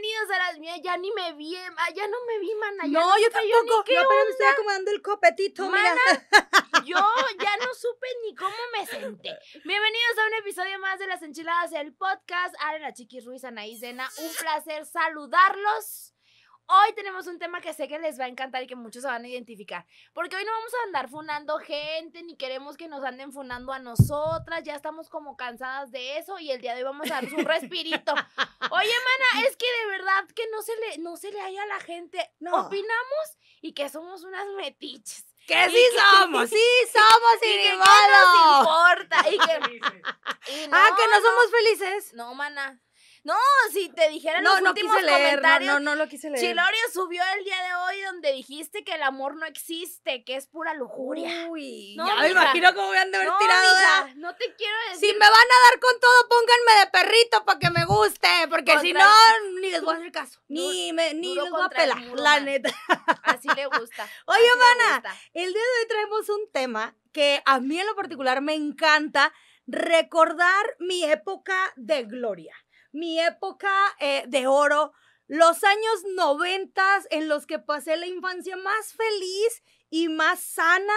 bienvenidos a las mías. Ya ni me vi, em, ah, ya no me vi, mana. no, yo tampoco. Yo apenas me estaba acomodando el copetito, mana, Yo ya no supe ni cómo me senté. Bienvenidos a un episodio más de Las Enchiladas, del podcast. Arena Chiqui Ruiz, Anaís, Zena. Un placer saludarlos hoy tenemos un tema que sé que les va a encantar y que muchos se van a identificar. Porque hoy no vamos a andar funando gente, ni queremos que nos anden funando a nosotras. Ya estamos como cansadas de eso y el día de hoy vamos a dar un respirito. Oye, mana, es que de verdad que no se le, no se le haya a la gente. No. Opinamos y que somos unas metiches. Que sí somos, sí somos y, que no nos importa. ah, que no somos felices. No, mana. No, si te dijeran no, los no últimos quise leer, comentarios. No, no, lo quise leer. Chilorio subió el día de hoy donde dijiste que el amor no existe, que es pura lujuria. Uy, no, ya me imagino cómo me a de haber no, no te quiero decir. Si me van a dar con todo, pónganme de perrito para que me guste, porque si no, ni les voy a hacer caso. Ni, me, ni les voy a pelar, la neta. Así le gusta. Oye, mana, el día de hoy traemos un tema que a mí en lo particular me encanta recordar mi época de gloria mi época eh, de oro, los años noventas en los que pasé la infancia más feliz y más sana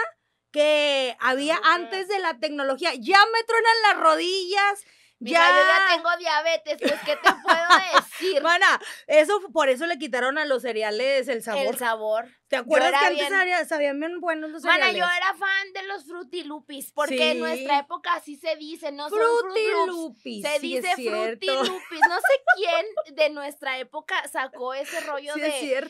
que había antes de la tecnología. Ya me truenan las rodillas, ya. yo ya tengo diabetes, pues, ¿qué te puedo decir? Mana, eso, por eso le quitaron a los cereales el sabor. El sabor. ¿Te acuerdas que antes sabían bien buenos los cereales? Mana, yo era fan de los frutilupis, porque en nuestra época así se dice, no frutilupis. se dice frutilupis. No sé quién de nuestra época sacó ese rollo de,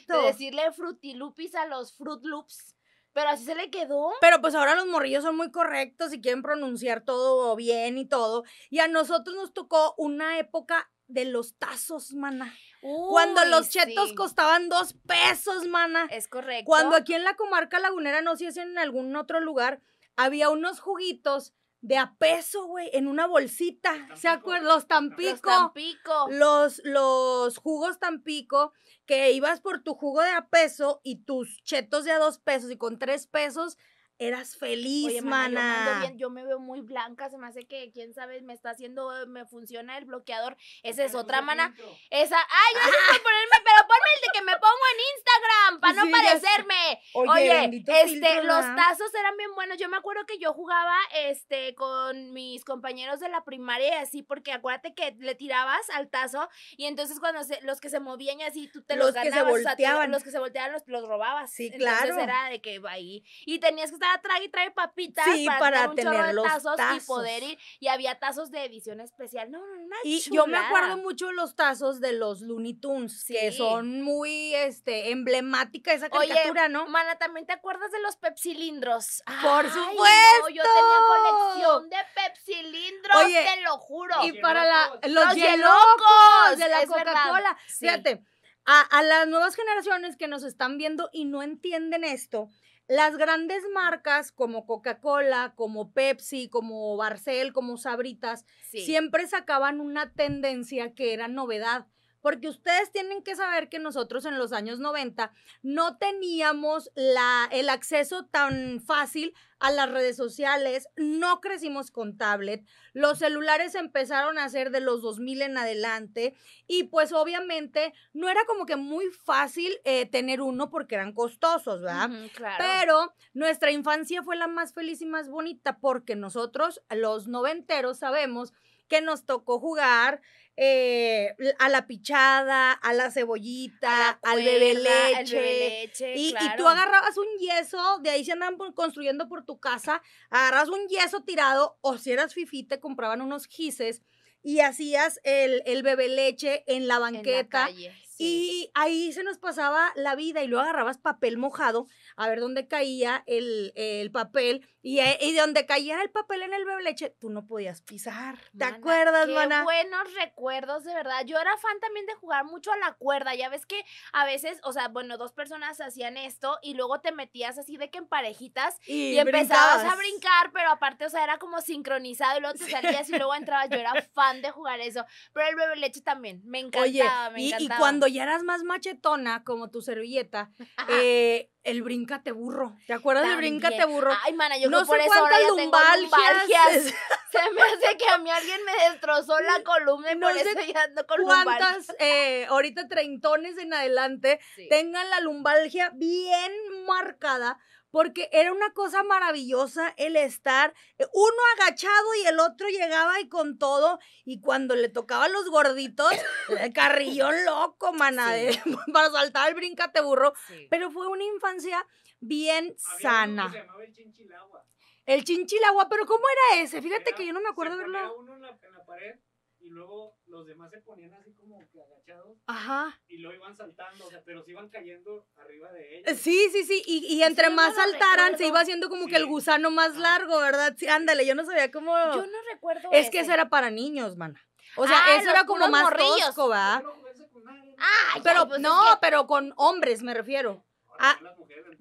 de, decirle frutilupis a los fruit loops. Pero así se le quedó. Pero pues ahora los morrillos son muy correctos y quieren pronunciar todo bien y todo. Y a nosotros nos tocó una época de los tazos, mana. Cuando los chetos costaban dos pesos, mana. Es correcto. Cuando aquí en la comarca lagunera, no sé si es en algún otro lugar, había unos juguitos de a peso, güey, en una bolsita. ¿Se acuerdan? Los tampico. Los tampico. Los, los jugos tampico, que ibas por tu jugo de a peso y tus chetos de a dos pesos y con tres pesos eras feliz, Oye, mana. yo, me veo muy blanca, se me hace que, quién sabe, me está haciendo, me funciona el bloqueador. Esa es otra, mana. Esa, ay, que ah. ponerme, pero el de que me pongo en Instagram para no parecerme. Oye, este, los tazos eran bien buenos. Yo me acuerdo que yo jugaba este con mis compañeros de la primaria así, porque acuérdate que le tirabas al tazo y entonces cuando los que se movían y así, tú te los, los Que se volteaban. los que se volteaban los, robabas. Sí, entonces, era de que ahí. Y tenías que estar a y traer papitas para, tener, un los tazos, y poder ir. Y había tazos de edición especial. No, no, no. Y yo me acuerdo mucho los tazos de los Looney Tunes, que son muy este, emblemática esa caricatura, ¿no? Mana, ¿también te acuerdas de los pepsilindros? Por supuesto. yo tenía colección de pepsilindros, te lo juro. Y para los, de la Coca-Cola. Fíjate, a, las nuevas generaciones que nos están viendo y no entienden esto, las grandes marcas como Coca-Cola, como Pepsi, como Barcel, como Sabritas, siempre sacaban una tendencia que era novedad porque ustedes tienen que saber que nosotros en los años 90 no teníamos la, el acceso tan fácil a las redes sociales, no crecimos con tablet, los celulares empezaron a ser de los 2000 en adelante y pues obviamente no era como que muy fácil eh, tener uno porque eran costosos, ¿verdad? Pero nuestra infancia fue la más feliz y más bonita porque nosotros, los noventeros, sabemos que nos tocó jugar eh, a la pichada, a la cebollita, al bebé leche. y, y, tú agarrabas un yeso, de ahí se andaban construyendo por tu casa, agarras un yeso tirado, o si eras fifi, te compraban unos gises y hacías el, el bebé leche en la banqueta. Y ahí se nos pasaba la vida y luego agarrabas papel mojado a ver dónde caía el, papel y, eh, y, de donde caía el papel en el bebé leche, tú no podías pisar. ¿Te mana, acuerdas, qué buenos recuerdos, de verdad. Yo era fan también de jugar mucho a la cuerda. Ya ves que a veces, o sea, bueno, dos personas hacían esto y luego te metías así de que en parejitas y, empezabas a brincar, pero aparte, o sea, era como sincronizado y luego te salías y luego entrabas. Yo era fan de jugar eso. Pero el bebé leche también, me encantaba, Oye, me encantaba. Y, y ya eras más machetona como tu servilleta, eh, el bríncate burro. ¿Te acuerdas del bríncate burro? Ay, mana, yo por eso lumbalgias. Se me hace que a mí alguien me destrozó la columna y no por sé eso con cuántas, eh, ahorita treintones en adelante tengan la lumbalgia bien marcada porque era una cosa maravillosa el estar eh, uno agachado y el otro llegaba y con todo. Y cuando le tocaba los gorditos, el eh, carrillón loco, maná, para saltar el brincate burro. Pero fue una infancia bien sana. se llamaba el chinchilagua. El chinchilagua, pero ¿cómo era ese? Fíjate que yo no me acuerdo de verlo. pared y luego los demás se ponían así como que agachados. Ajá. Y lo iban saltando, o sea, pero se iban cayendo arriba de ellos. Sí, sí, sí, y, y entre más saltaran se iba haciendo como que el gusano más largo, ¿verdad? Sí, ándale, yo no sabía cómo... Yo no recuerdo Es que eso era para niños, mana. O sea, ah, eso era como más morrillos. tosco, ¿va? pero, pues no, pero con hombres me refiero. Ah,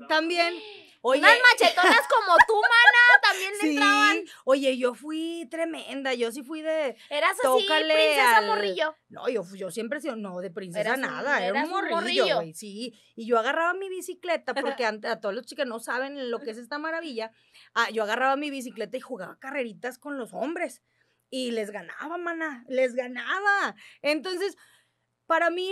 también. Oye. Unas machetonas como tú, mana, también entraban. Oye, yo fui tremenda, yo sí fui de. Eras así, princesa morrillo. No, yo, yo siempre he no, de princesa nada, era un morrillo, sí. Y yo agarraba mi bicicleta, porque a, a todos los chicos no saben lo que es esta maravilla. Ah, yo agarraba mi bicicleta y jugaba carreritas con los hombres. Y les ganaba, mana, les ganaba. Entonces, para mí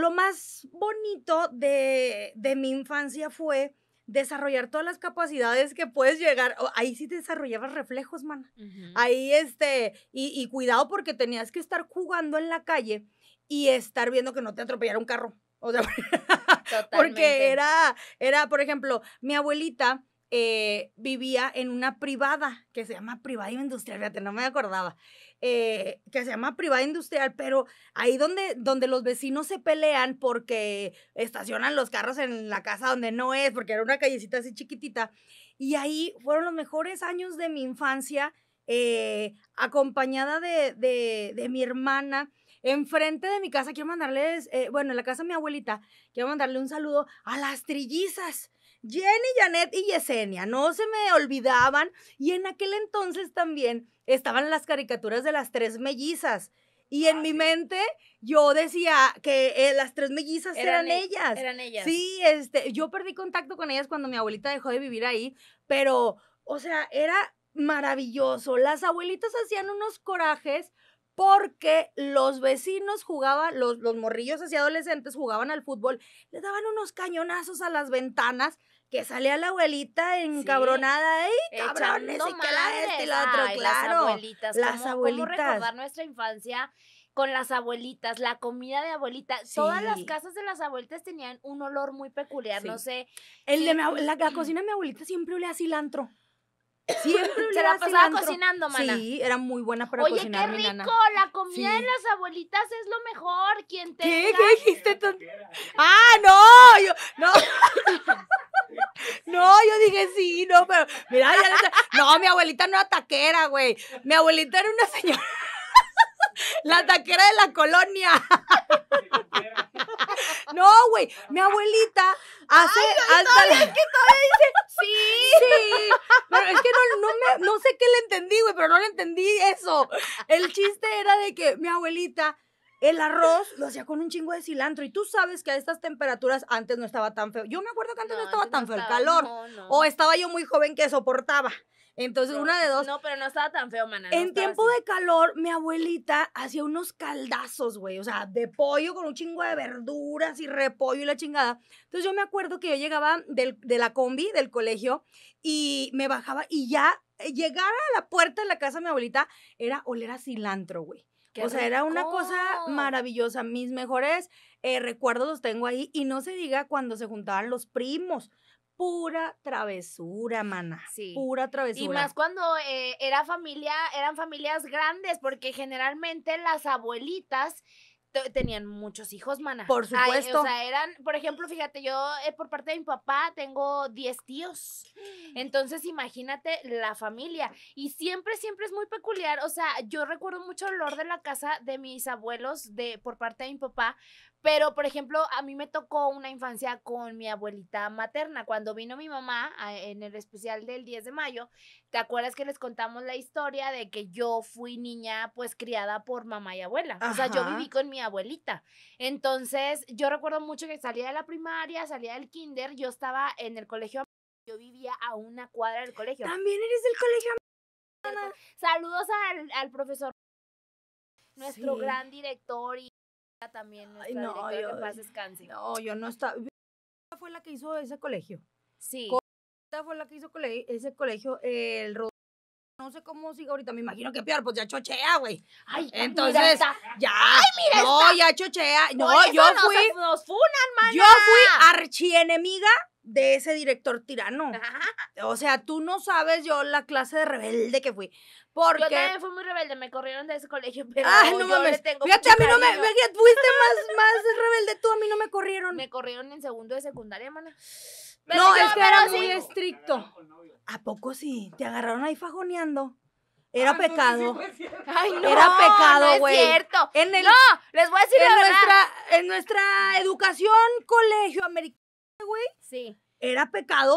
lo, más bonito de, mi infancia fue desarrollar todas las capacidades que puedes llegar, ahí sí desarrollabas reflejos, man. Ahí este, y, y, cuidado porque tenías que estar jugando en la calle y estar viendo que no te atropellara un carro. O sea, porque era, era, por ejemplo, mi abuelita eh, vivía en una privada que se llama privada industrial, fíjate, no me acordaba, eh, que se llama privada industrial, pero ahí donde, donde los vecinos se pelean porque estacionan los carros en la casa donde no es, porque era una callecita así chiquitita, y ahí fueron los mejores años de mi infancia, eh, acompañada de, de, mi hermana enfrente de mi casa, quiero mandarles, bueno, en la casa de mi abuelita, quiero mandarle un saludo a las trillizas. Jenny, Janet y Yesenia, no se me olvidaban. Y en aquel entonces también estaban las caricaturas de las tres mellizas. Y en ah, mi mente yo decía que eh, las tres mellizas eran, e ellas. Eran ellas. Sí, este, yo perdí contacto con ellas cuando mi abuelita dejó de vivir ahí, pero, o sea, era maravilloso. Las abuelitas hacían unos corajes porque los vecinos jugaban, los, los morrillos así adolescentes jugaban al fútbol, le daban unos cañonazos a las ventanas que sale a la abuelita encabronada, ahí, cabrones! Y que la este y la otro, claro. Las abuelitas. Las abuelitas. recordar nuestra infancia? con las abuelitas, la comida de abuelita. Todas las casas de las abuelitas tenían un olor muy peculiar, no sé. El de la, la, cocina de mi abuelita siempre olía a cilantro. Siempre Se la pasaba cocinando, mana. Sí, era muy buena para cocinar. Oye, qué rico. La comida de las abuelitas es lo mejor. Quien te. ¿Qué? ¿Qué dijiste ¡Ah, no! Yo, no. No, yo dije sí, no, pero. Mira, No, mi abuelita no era taquera, güey. Mi abuelita era una señora. La taquera de la colonia. No, güey, mi abuelita hace que todavía dice, sí. pero es que no, sé qué le entendí, güey, pero no le entendí eso. El chiste era de que mi abuelita el arroz lo hacía con un chingo de cilantro. Y tú sabes que a estas temperaturas antes no estaba tan feo. Yo me acuerdo que antes no, estaba tan feo el calor. o estaba yo muy joven que soportaba. Entonces, una de dos. No, pero no estaba tan feo, maná. en tiempo de calor, mi abuelita hacía unos caldazos, güey. O sea, de pollo con un chingo de verduras y repollo y la chingada. Entonces, yo me acuerdo que yo llegaba de la combi del colegio y me bajaba y ya eh, llegara a la puerta de la casa de mi abuelita era oler a cilantro, güey. o sea, era una cosa maravillosa. Mis mejores eh, recuerdos los tengo ahí. Y no se diga cuando se juntaban los primos pura travesura, mana. Sí. Pura travesura. Y más cuando eh, era familia, eran familias grandes, porque generalmente las abuelitas tenían muchos hijos, mana. Por supuesto. o sea, eran, por ejemplo, fíjate, yo eh, por parte de mi papá tengo 10 tíos. Entonces, imagínate la familia. Y siempre, siempre es muy peculiar. O sea, yo recuerdo mucho el olor de la casa de mis abuelos de, por parte de mi papá, pero, por ejemplo, a mí me tocó una infancia con mi abuelita materna. Cuando vino mi mamá ah, en el especial del 10 de mayo, ¿te acuerdas que les contamos la historia de que yo fui niña, pues criada por mamá y abuela? O sea, yo viví con mi abuelita. Entonces, yo recuerdo mucho que salía de la primaria, salía del kinder, yo estaba en el colegio. Yo vivía a una cuadra del colegio. También eres del colegio. Saludos al, profesor nuestro gran director y también no, yo, No, yo no estaba. fue la que hizo ese colegio. Sí. fue la que hizo ese colegio, el No sé cómo sigue ahorita, me imagino que peor, pues ya chochea, güey. Ay, entonces ya. Ay, No, ya chochea. No, yo fui. Nos, funan, Yo fui archienemiga de ese director tirano. O sea, tú no sabes yo la clase de rebelde que fui. Porque... Yo también fui muy rebelde, me corrieron de ese colegio, pero Ay, no me tengo Fíjate, a mí no me, fuiste más, rebelde, tú a mí no me corrieron. Me corrieron en segundo de secundaria, mana. no, es que era muy estricto. ¿A poco sí? ¿Te agarraron ahí fajoneando? Era ah, pecado. Ay, no, era pecado, güey. No no, les voy a decir en la verdad. en nuestra educación, colegio, americano Sí. Era pecado,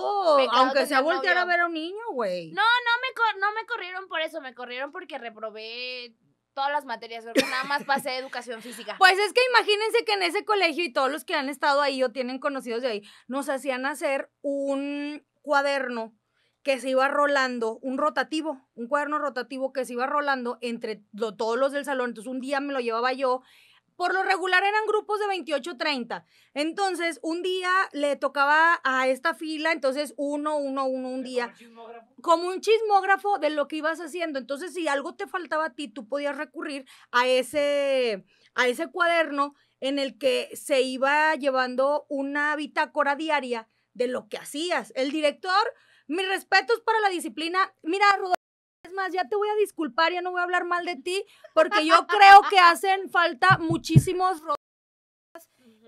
aunque sea voltear a ver a un niño, güey. No, no me, no me corrieron por eso, me corrieron porque reprobé todas las materias, creo nada más pasé educación física. Pues es que imagínense que en ese colegio y todos los que han estado ahí o tienen conocidos de ahí, nos hacían hacer un cuaderno que se iba rolando, un rotativo, un cuaderno rotativo que se iba rolando entre todos los del salón. Entonces un día me lo llevaba yo por lo regular eran grupos de 28, 30. Entonces, un día le tocaba a esta fila, entonces uno, uno, uno, un día. Como un, chismógrafo de lo que ibas haciendo. Entonces, si algo te faltaba a ti, tú podías recurrir a ese, a ese cuaderno en el que se iba llevando una bitácora diaria de lo que hacías. El director, mis respetos para la disciplina. Mira, Rudolf. Es más, ya te voy a disculpar, ya no voy a hablar mal de ti, porque yo creo que hacen falta muchísimos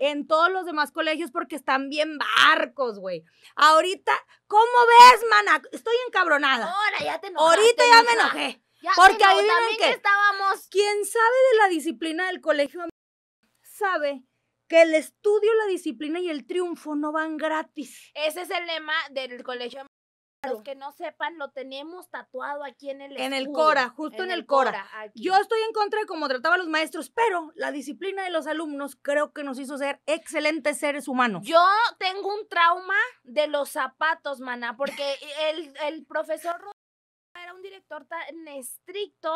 en todos los demás colegios porque están bien barcos, güey. Ahorita, ¿cómo ves, mana? Estoy encabronada. Ahora ya te Ahorita ya me enojé. porque ahí viene que estábamos. Quien sabe de la disciplina del colegio sabe que el estudio, la disciplina y el triunfo no van gratis. Ese es el lema del colegio los que no sepan, lo tenemos tatuado aquí en el En el Cora, justo en, el Cora. Yo estoy en contra de cómo trataba los maestros, pero la disciplina de los alumnos creo que nos hizo ser excelentes seres humanos. Yo tengo un trauma de los zapatos, maná porque el, el profesor era un director tan estricto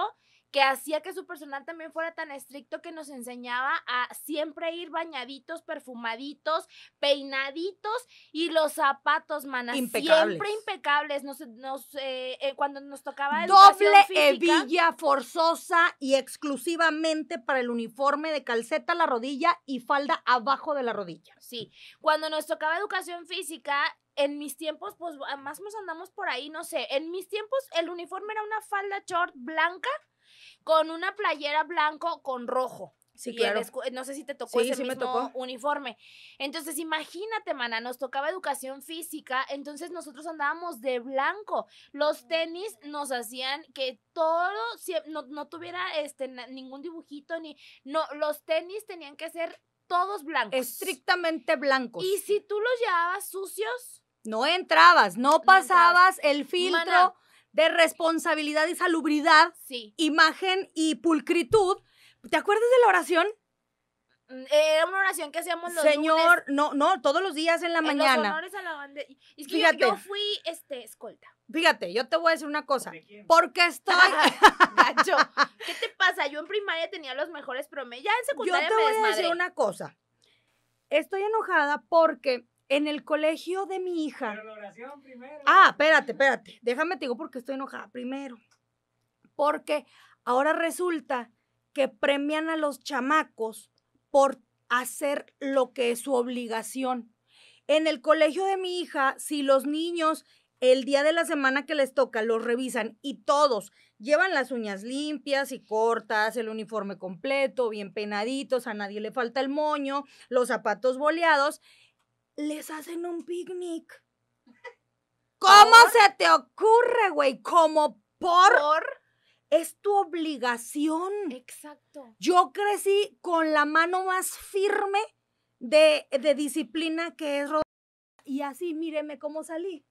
que hacía que su personal también fuera tan estricto que nos enseñaba a siempre ir bañaditos, perfumaditos, peinaditos y los zapatos, manas, siempre impecables. Nos, nos eh, eh, cuando nos tocaba educación física, hebilla forzosa y exclusivamente para el uniforme de calceta a la rodilla y falda abajo de la rodilla. Sí, cuando nos tocaba educación física, en mis tiempos, pues además nos andamos por ahí, no sé, en mis tiempos el uniforme era una falda short blanca con una playera blanco con rojo. Sí, no sé si te tocó ese mismo uniforme. Entonces, imagínate, mana, nos tocaba educación física, entonces nosotros andábamos de blanco. Los tenis nos hacían que todo no, no tuviera este ningún dibujito ni no los tenis tenían que ser todos blancos. Estrictamente blancos. Y si tú los llevabas sucios, no entrabas, no pasabas el filtro de responsabilidad y salubridad, imagen y pulcritud. ¿Te acuerdas de la oración? Mm, era una oración que hacíamos los Señor, no, no, todos los días en la mañana. Los a la fíjate, yo, fui este, escolta. Fíjate, yo te voy a decir una cosa. Porque estoy. Gacho, ¿qué te pasa? Yo en primaria tenía los mejores promedios. Ya en secundaria Yo te voy a decir una cosa. Estoy enojada porque en el colegio de mi hija. Pero la oración primero. Ah, espérate, espérate. Déjame te digo porque estoy enojada primero. Porque ahora resulta que premian a los chamacos por hacer lo que es su obligación. En el colegio de mi hija, si los niños el día de la semana que les toca los revisan y todos llevan las uñas limpias y cortas, el uniforme completo, bien penaditos, a nadie le falta el moño, los zapatos boleados, les hacen un picnic. ¿Cómo se te ocurre, güey? ¿Cómo por? Es tu obligación. Exacto. Yo crecí con la mano más firme de, de disciplina que es y así, míreme cómo salí.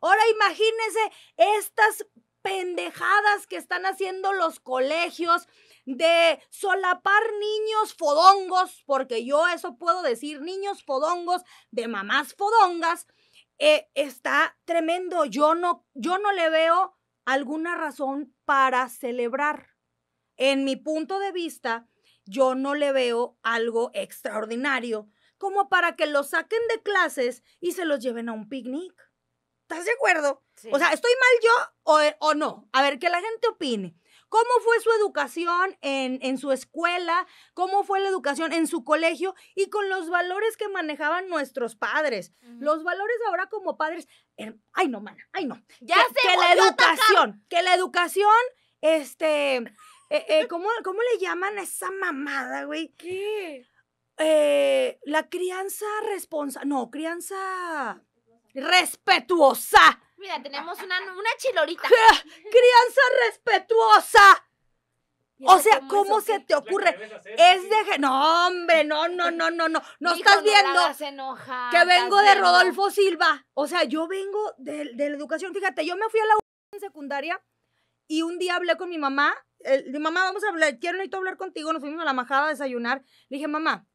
Ahora imagínense estas pendejadas que están haciendo los colegios, de solapar niños fodongos, porque yo eso puedo decir, niños fodongos de mamás fodongas, eh, está tremendo. Yo no, yo no le veo alguna razón para celebrar. En mi punto de vista, yo no le veo algo extraordinario como para que los saquen de clases y se los lleven a un picnic. ¿Estás de acuerdo? O sea, ¿estoy mal yo o, eh, o no? A ver, que la gente opine cómo fue su educación en, su escuela, cómo fue la educación en su colegio y con los valores que manejaban nuestros padres. Los valores ahora como padres, em, ay no, mana, ay no. Ya que, la educación, que la educación, este, eh, eh, ¿cómo, le llaman a esa mamada, güey? ¿Qué? Eh, la crianza responsable, no, crianza respetuosa. Mira, tenemos una, una chilorita. ¡Crianza respetuosa! O sea, ¿cómo se te ocurre? Es de... No, hombre, no, no, no, no, no. No estás viendo que vengo de Rodolfo Silva. O sea, yo vengo de, la educación. Fíjate, yo me fui a la en secundaria y un día hablé con mi mamá. mi mamá, vamos a hablar, quiero necesito hablar contigo. Nos fuimos a la majada a desayunar. Le dije, mamá,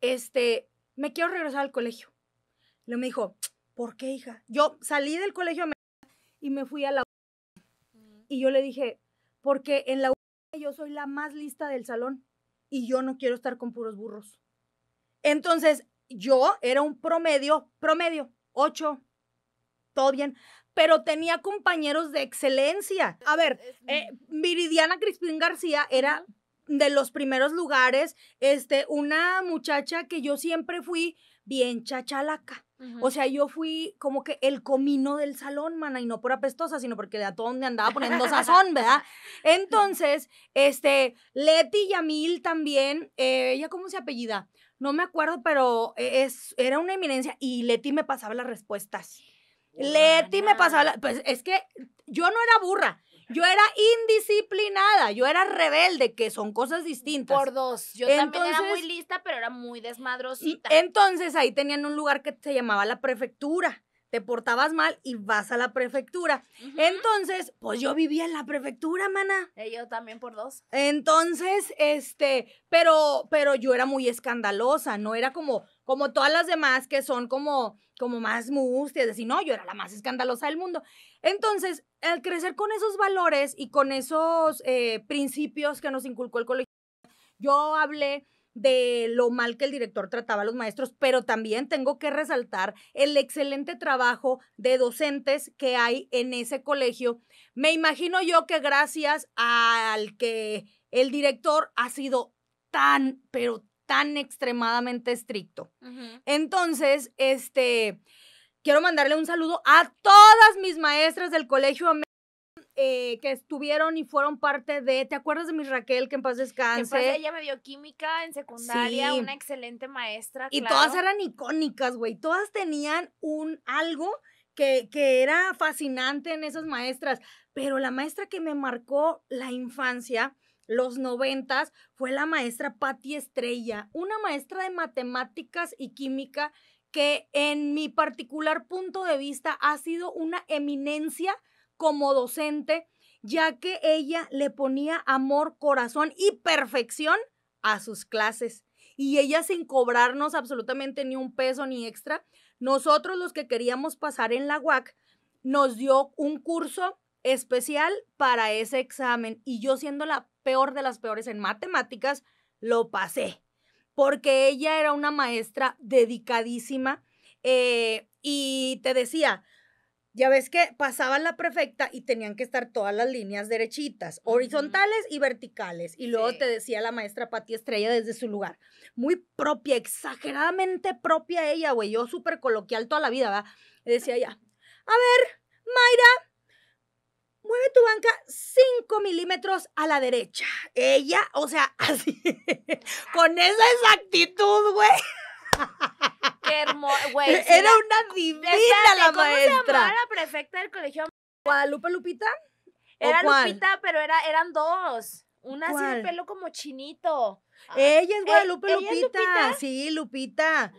este, me quiero regresar al colegio. Le me dijo, ¿Por qué, hija? Yo salí del colegio y me fui a la y yo le dije, porque en la yo soy la más lista del salón y yo no quiero estar con puros burros. Entonces, yo era un promedio, promedio, ocho, todo bien, pero tenía compañeros de excelencia. A ver, eh, Viridiana Crispín García era de los primeros lugares, este, una muchacha que yo siempre fui bien chachalaca o sea, yo fui como que el comino del salón, mana, y no por apestosa, sino porque a todo donde andaba poniendo sazón, ¿verdad? Entonces, este, Leti Yamil también, eh, ella cómo se apellida, no me acuerdo, pero e, era una eminencia y Leti me pasaba las respuestas. Leti me pasaba, pues es que yo no era burra, yo era indisciplinada, yo era rebelde, que son cosas distintas. Por dos. Yo también era muy lista, pero era muy desmadrosita. Entonces ahí tenían un lugar que se llamaba la prefectura te portabas mal y vas a la prefectura. Entonces, pues yo vivía en la prefectura, mana. Y eh, yo también por dos. Entonces, este, pero, pero yo era muy escandalosa, no era como, como todas las demás que son como, como más mustias, decir, no, yo era la más escandalosa del mundo. Entonces, al crecer con esos valores y con esos eh, principios que nos inculcó el colegio, yo hablé de lo mal que el director trataba a los maestros, pero también tengo que resaltar el excelente trabajo de docentes que hay en ese colegio. Me imagino yo que gracias al que el director ha sido tan, pero tan extremadamente estricto. Entonces, este, quiero mandarle un saludo a todas mis maestras del colegio eh, que estuvieron y fueron parte de, ¿te acuerdas de mi Raquel que en paz descanse? En ella me dio química en secundaria, una excelente maestra. Y todas eran icónicas, güey, todas tenían un algo que, que era fascinante en esas maestras, pero la maestra que me marcó la infancia los noventas, fue la maestra Patti Estrella, una maestra de matemáticas y química que en mi particular punto de vista ha sido una eminencia como docente, ya que ella le ponía amor, corazón y perfección a sus clases. Y ella sin cobrarnos absolutamente ni un peso ni extra, nosotros los que queríamos pasar en la UAC, nos dio un curso especial para ese examen y yo siendo la peor de las peores en matemáticas, lo pasé, porque ella era una maestra dedicadísima eh, y te decía, ya ves que pasaba la prefecta y tenían que estar todas las líneas derechitas, horizontales y verticales. Y luego te decía la maestra Pati Estrella desde su lugar. Muy propia, exageradamente propia ella, güey. Yo súper coloquial toda la vida, ¿verdad? decía ya, a ver, Mayra, Mueve tu banca 5 milímetros a la derecha. Ella, o sea, así, con esa exactitud, güey. Qué hermoso, güey. E-, era, una divina la maestra. ¿Cómo se la prefecta del colegio? ¿Guadalupe Lupita? Era Lupita, pero era, eran dos. Una así de pelo como chinito. Ah, ella es e-, Guadalupe Lupita. Sí, Lupita.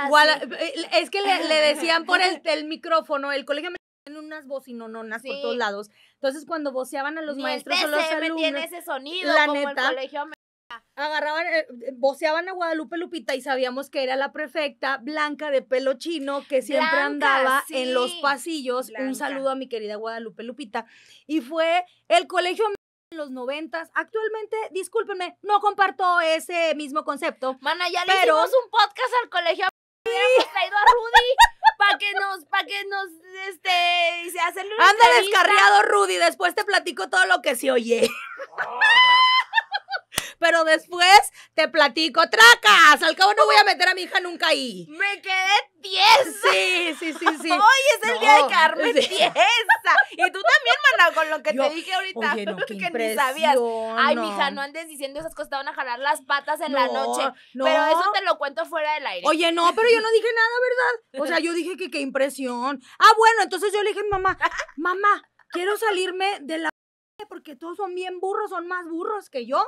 Eh, es que le, decían por el, el, micrófono, el colegio me en unas bocinononas por todos lados. Entonces, cuando voceaban a los maestros o este los alumnos, tiene ese sonido la neta, agarraban, eh, eh, voceaban a Guadalupe Lupita y sabíamos que era la prefecta blanca de pelo chino que siempre andaba en los pasillos. Un saludo a mi querida Guadalupe Lupita. Y fue el colegio en los noventas. Actualmente, discúlpenme, no comparto ese mismo concepto. Mana, ya le hicimos un podcast al colegio. Sí. Hubiéramos traído a Rudy. Pa' que nos, para que nos, este, se hace el. Anda descarriado, Rudy, después te platico todo lo que se oye. Pero después te platico, tracas, al cabo no voy a meter a mi hija nunca ahí. Me quedé tiesa. Sí, sí, sí, sí. Hoy es el día de Carmen tiesa. Y tú que te dije ahorita, que ni sabías. Ay, mija, no andes diciendo esas cosas, te van a jalar las patas en la noche. Pero eso te lo cuento fuera del aire. Oye, no, pero yo no dije nada, ¿verdad? O sea, yo dije que qué impresión. Ah, bueno, entonces yo le dije, mamá, mamá, quiero salirme de la... Porque todos son bien burros, son más burros que yo.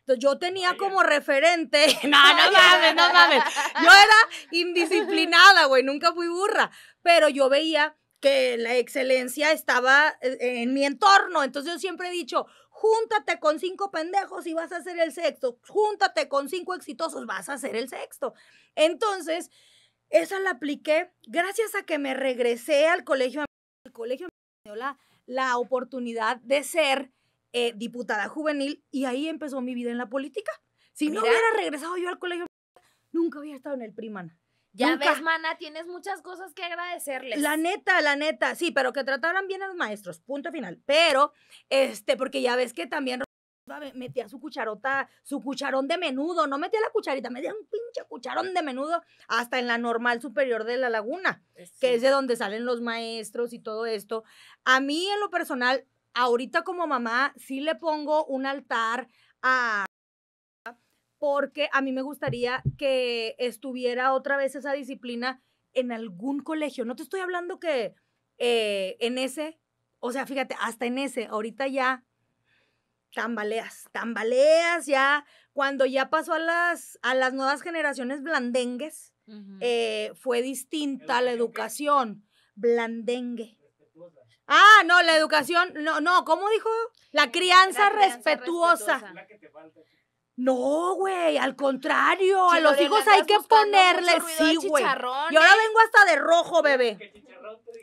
Entonces yo tenía como referente, no, no mames, no mames. Yo era indisciplinada, güey, nunca fui burra, pero yo veía que la excelencia estaba eh, eh, en mi entorno. Entonces yo siempre he dicho, júntate con cinco pendejos y vas a ser el sexto. Júntate con cinco exitosos, vas a ser el sexto. Entonces, esa la apliqué gracias a que me regresé al colegio. El colegio me dio la, oportunidad de ser eh, diputada juvenil y ahí empezó mi vida en la política. Si no hubiera regresado yo al colegio, nunca hubiera estado en el Primana. Ya ves, mana, tienes muchas cosas que agradecerles. La neta, la neta, sí, pero que trataran bien a los maestros, punto final. Pero, este, porque ya ves que también metía su cucharota, su cucharón de menudo, no metía la cucharita, metía un pinche cucharón de menudo hasta en la normal superior de la laguna, que es de donde salen los maestros y todo esto. A mí en lo personal, ahorita como mamá, sí le pongo un altar a porque a mí me gustaría que estuviera otra vez esa disciplina en algún colegio. No te estoy hablando que eh, en ese, o sea, fíjate, hasta en ese, ahorita ya tambaleas, tambaleas ya, cuando ya pasó a las, a las nuevas generaciones blandengues, eh, fue distinta la educación, blandengue. Ah, no, la educación, no, no, ¿cómo dijo? La crianza, respetuosa. No, güey, al contrario, a los hijos hay que ponerles sí, güey. Y ahora ¿eh? vengo hasta de rojo, bebé.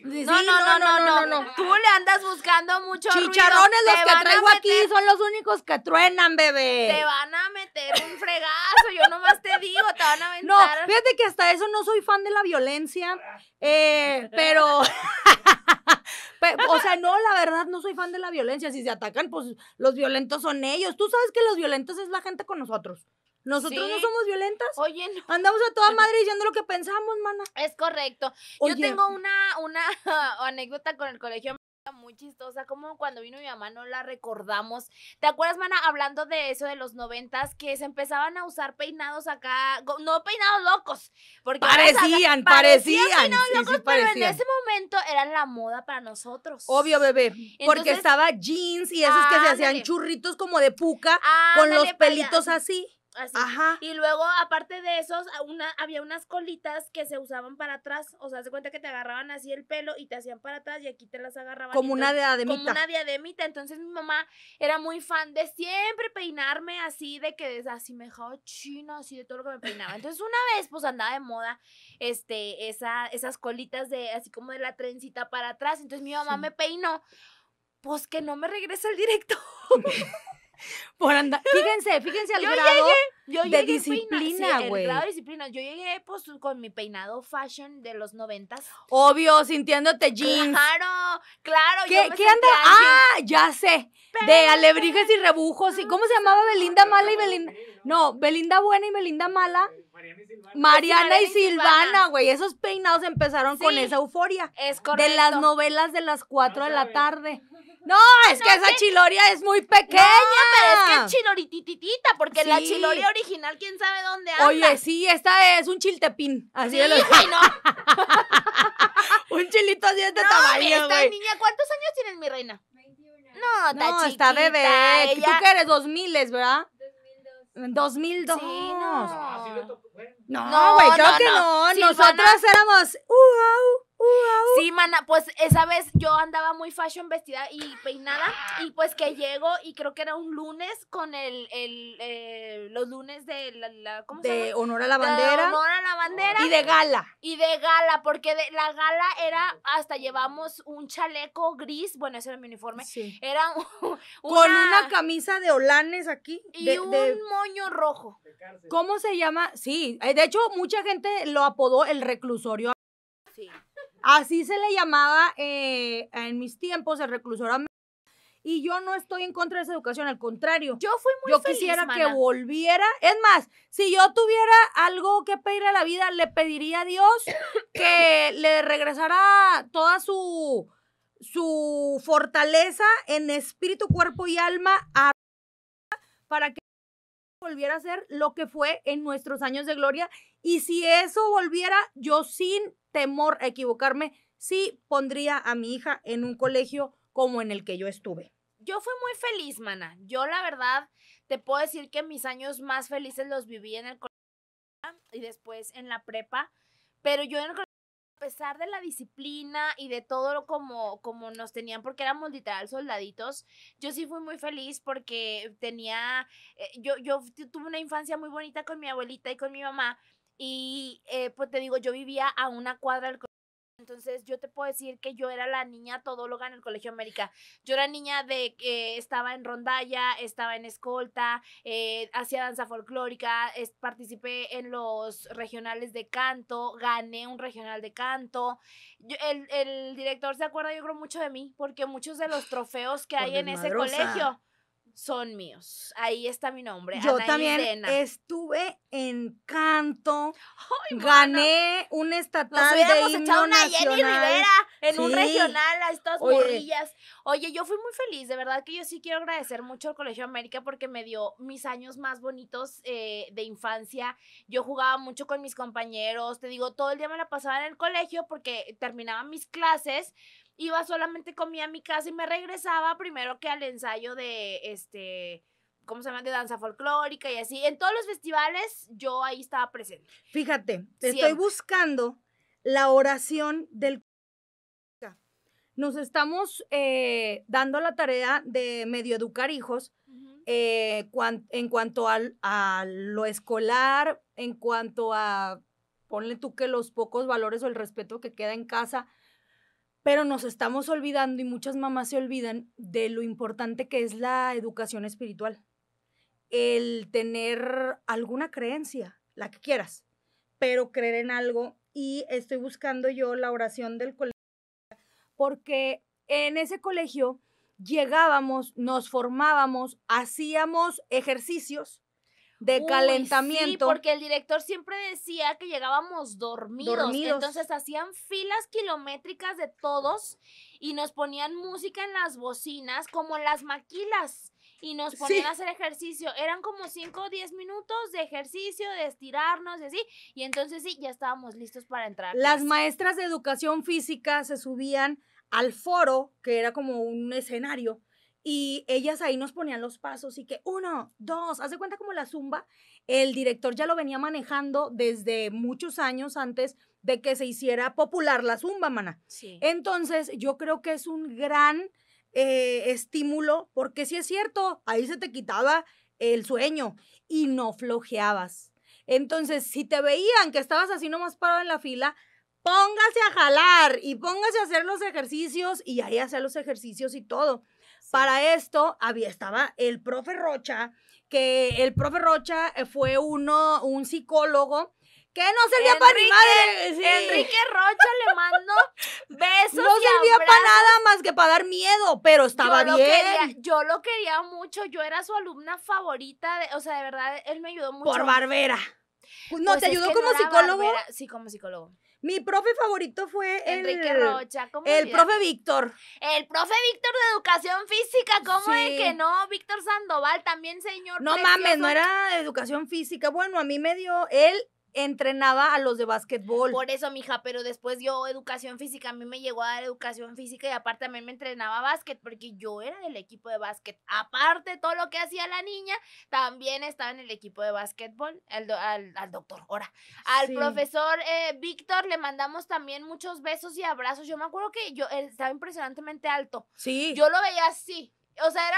no, no, no, no, no, Tú le andas buscando mucho Chicharrones los que traigo aquí son los únicos que truenan, bebé. Te van a meter un fregazo, yo nomás te digo, te van a aventar. No, fíjate que hasta eso no soy fan de la violencia, eh, pero... o sea, no, la verdad no soy fan de la violencia. Si se atacan, pues los violentos son ellos. Tú sabes que los violentos es la gente con nosotros. Nosotros no somos violentas. Oye, no. andamos a toda madre diciendo lo que pensamos, mana. Es correcto. Yo tengo mm. una, una anécdota con el colegio muy chistosa, como cuando vino mi mamá no la recordamos. ¿Te acuerdas, mana, hablando de eso de los noventas, que se empezaban a usar peinados acá, no peinados locos, porque parecían, parecían, pero en ese momento eran la moda para nosotros. Obvio, bebé, porque estaba jeans y esos que se hacían churritos como de puca con los pelitos así. Y luego, aparte de esos, una, había unas colitas que se usaban para atrás. O sea, se cuenta que te agarraban así el pelo y te hacían para atrás y aquí te las agarraban. Como una diademita. Como una diademita. Entonces mi mamá era muy fan de siempre peinarme así, de que así me dejaba chino, así de todo lo que me peinaba. Entonces una vez, pues andaba de moda, este, esa, esas colitas de, así como de la trencita para atrás. Entonces mi mamá me peinó, pues que no me regresa el directo. por andar. Fíjense, fíjense al yo grado llegué, de disciplina, güey. Sí, grado de disciplina. Yo llegué pues con mi peinado fashion de los noventas. Obvio, sintiéndote jeans. Claro, claro. ¿Qué, yo ¿qué anda? Ah, ya sé. de alebrijes y rebujos. ¿Y cómo se llamaba Belinda mala y Belinda? No, Belinda buena y Belinda mala. Mariana y Silvana. güey. Esos peinados empezaron con esa euforia. Es correcto. De las novelas de las 4 de la tarde. No, es que esa chiloria es muy pequeña. pero es que es chiloritititita, porque la chiloria original, quién sabe dónde anda. Oye, sí, esta es un chiltepín. Así de los... no. un chilito así de este no, niña, ¿cuántos años tienes, mi reina? 21. No, está bebé. Tú que eres dos miles, ¿verdad? 2002. Sí, no. Ah, no, güey, no, creo no, que no. Silvana, Nosotros éramos, uh, Sí, mana, pues esa vez yo andaba muy fashion vestida y peinada y pues que llego y creo que era un lunes con el, el eh, los lunes de la, ¿cómo se llama? honor a la bandera. De honor a la bandera. Y de gala. Y de gala, porque de, la gala era hasta llevamos un chaleco gris, bueno, ese era mi uniforme. Sí. Era con una camisa de olanes aquí y un moño rojo. ¿Cómo se llama? Sí, eh, de hecho mucha gente lo apodó el reclusorio. Sí. Así se le llamaba eh, en mis tiempos el mí. Y yo no estoy en contra de esa educación, al contrario. Yo fui muy Yo quisiera que volviera. Es más, si yo tuviera algo que pedir a la vida, le pediría a Dios que le regresara toda su, su fortaleza en espíritu, cuerpo y alma a para que volviera a ser lo que fue en nuestros años de gloria. Y si eso volviera, yo sin temor a equivocarme, sí pondría a mi hija en un colegio como en el que yo estuve. Yo fui muy feliz, mana. Yo la verdad te puedo decir que mis años más felices los viví en el colegio y después en la prepa, pero yo en el a pesar de la disciplina y de todo como, como nos tenían, porque éramos literal soldaditos, yo sí fui muy feliz porque tenía, eh, yo, yo tuve una infancia muy bonita con mi abuelita y con mi mamá. Y eh, pues te digo, yo vivía a una cuadra del entonces yo te puedo decir que yo era la niña todóloga en el Colegio América. Yo era niña de que estaba en rondalla, estaba en escolta, eh, hacía danza folclórica, participé en los regionales de canto, gané un regional de canto. el, el, director se acuerda yo creo mucho de mí porque muchos de los trofeos que hay en ese colegio son míos. Ahí está mi nombre. Yo también estuve en canto. gané un estatal Nos de una Jenny Rivera en un regional a estas burrillas Oye, yo fui muy feliz, de verdad que yo sí quiero agradecer mucho al Colegio América porque me dio mis años más bonitos eh, de infancia. Yo jugaba mucho con mis compañeros, te digo, todo el día me la pasaba en el colegio porque terminaban mis clases iba solamente comía a mi casa y me regresaba primero que al ensayo de este ¿cómo se llama? De danza folclórica y así. En todos los festivales yo ahí estaba presente. Fíjate, estoy buscando la oración del... Nos estamos eh, dando la tarea de medio educar hijos eh, en cuanto al a lo escolar, en cuanto a, ponle tú que los pocos valores o el respeto que queda en casa, pero nos estamos olvidando y muchas mamás se olvidan de lo importante que es la educación espiritual. El tener alguna creencia, la que quieras, pero creer en algo. Y estoy buscando yo la oración del colegio, porque en ese colegio llegábamos, nos formábamos, hacíamos ejercicios de calentamiento. Sí, porque el director siempre decía que llegábamos dormidos, Entonces hacían filas kilométricas de todos y nos ponían música en las bocinas como las maquilas y nos ponían a hacer ejercicio. Eran como 5 o 10 minutos de ejercicio, de estirarnos y así. Y entonces sí, ya estábamos listos para entrar. Las maestras de educación física se subían al foro, que era como un escenario, y ellas ahí nos ponían los pasos y que uno, dos, hace cuenta como la zumba, el director ya lo venía manejando desde muchos años antes de que se hiciera popular la zumba, mana. Entonces, yo creo que es un gran eh, estímulo, porque si es cierto, ahí se te quitaba el sueño y no flojeabas. Entonces, si te veían que estabas así nomás parado en la fila, póngase a jalar y póngase a hacer los ejercicios y ahí hacer los ejercicios y todo. Para esto había, estaba el profe Rocha, que el profe Rocha eh, fue uno, un psicólogo que no servía para madre. Enrique Rocha le mando besos. No servía para nada más que para dar miedo, pero estaba yo bien. yo lo quería mucho, yo era su alumna favorita, o sea, de verdad, él me ayudó mucho. Por Barbera. Pues, no, pues te ayudó como psicólogo. sí, como psicólogo. Mi profe favorito fue el, Enrique Rocha. el profe Víctor. El profe Víctor de Educación Física. ¿Cómo es que no? Víctor Sandoval también, señor. No mames, no era Educación Física. Bueno, a mí me dio él entrenaba a los de básquetbol. Por eso, mija, pero después yo educación física, a mí me llegó a dar educación física y aparte también me entrenaba básquet porque yo era del equipo de básquet. Aparte todo lo que hacía la niña, también estaba en el equipo de básquetbol, al, al, doctor, ahora, al profesor eh, Víctor le mandamos también muchos besos y abrazos. Yo me acuerdo que yo él estaba impresionantemente alto. Sí. Yo lo veía así, o sea, era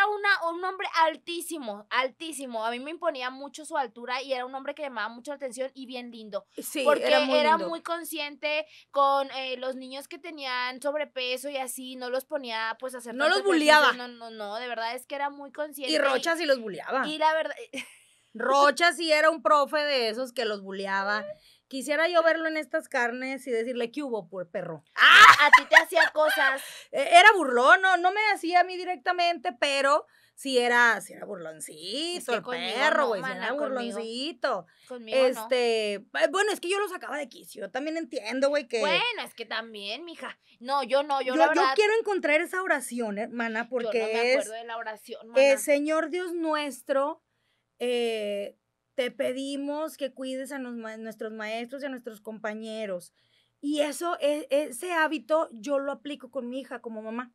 un hombre altísimo, altísimo. A mí me imponía mucho su altura y era un hombre que llamaba mucho la atención y bien lindo. Sí, porque era muy, consciente con eh, los niños que tenían sobrepeso y así, no los ponía pues a hacer... No los bulleaba. No, no, no, de verdad es que era muy consciente. Y Rocha sí los bulleaba. Y la verdad... Rocha sí era un profe de esos que los bulleaba. Quisiera yo verlo en estas carnes y decirle, que hubo, por perro? ¡Ah! A ti te hacía cosas. E-, era burlón, no, no me hacía a mí directamente, pero si era, era burloncito, el perro, güey, era burloncito. Conmigo, este, eh, bueno, es que yo lo sacaba de quicio, yo también entiendo, güey, que. Bueno, es que también, mija. No, yo no, yo, la verdad... Yo quiero encontrar esa oración, hermana, porque yo no me acuerdo es, de la oración, mana. Señor Dios nuestro, eh, te pedimos que cuides a nuestros maestros y a nuestros compañeros. Y eso, e, ese hábito yo lo aplico con mi hija como mamá.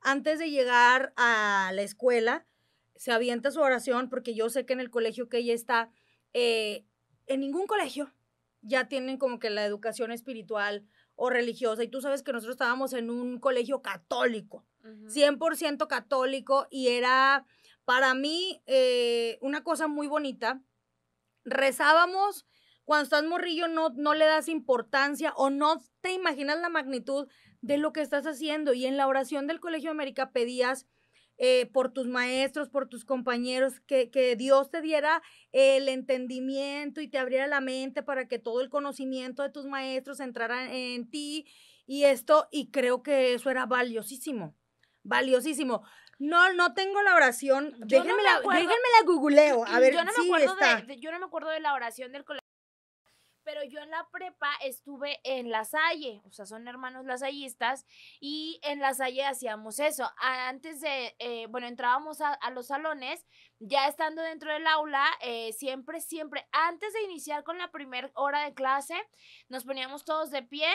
Antes de llegar a la escuela, se avienta su oración porque yo sé que en el colegio que ella está, eh, en ningún colegio ya tienen como que la educación espiritual o religiosa. Y tú sabes que nosotros estábamos en un colegio católico, 100% católico, y era para mí eh, una cosa muy bonita rezábamos cuando estás morrillo no, no le das importancia o no te imaginas la magnitud de lo que estás haciendo. Y en la oración del Colegio de América pedías eh, por tus maestros, por tus compañeros, que, que Dios te diera el entendimiento y te abriera la mente para que todo el conocimiento de tus maestros entrara en ti y esto, y creo que eso era valiosísimo, valiosísimo. No, no tengo la oración. déjenme, la, la googleo. A ver, yo no me acuerdo de, yo no me acuerdo de la oración del colegio. Pero yo en la prepa estuve en La Salle, o sea, son hermanos lasallistas, y en La Salle hacíamos eso. Antes de, eh, bueno, entrábamos a, los salones, ya estando dentro del aula, eh, siempre, siempre, antes de iniciar con la primera hora de clase, nos poníamos todos de pie,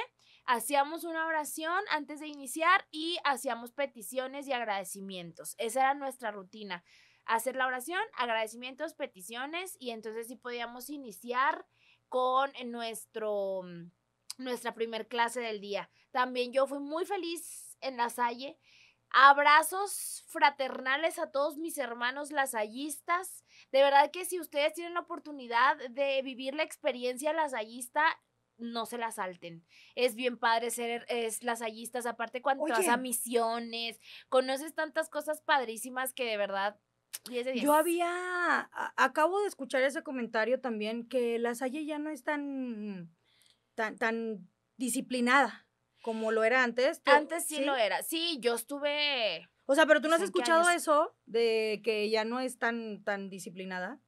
hacíamos una oración antes de iniciar y hacíamos peticiones y agradecimientos. Esa era nuestra rutina. Hacer la oración, agradecimientos, peticiones y entonces sí podíamos iniciar con nuestro mm, nuestra primer clase del día. También yo fui muy feliz en la Salle. Abrazos fraternales a todos mis hermanos lasallistas. De verdad que si ustedes tienen la oportunidad de vivir la experiencia lasallista, no se la salten. Es bien padre ser es lasallistas, aparte cuando vas a misiones, conoces tantas cosas padrísimas que de verdad Yo había, acabo de escuchar ese comentario también, que la ya no es tan, tan, disciplinada como lo era antes. antes sí, lo era, sí, yo estuve... O sea, pero tú no has escuchado eso de que ya no es tan, tan disciplinada.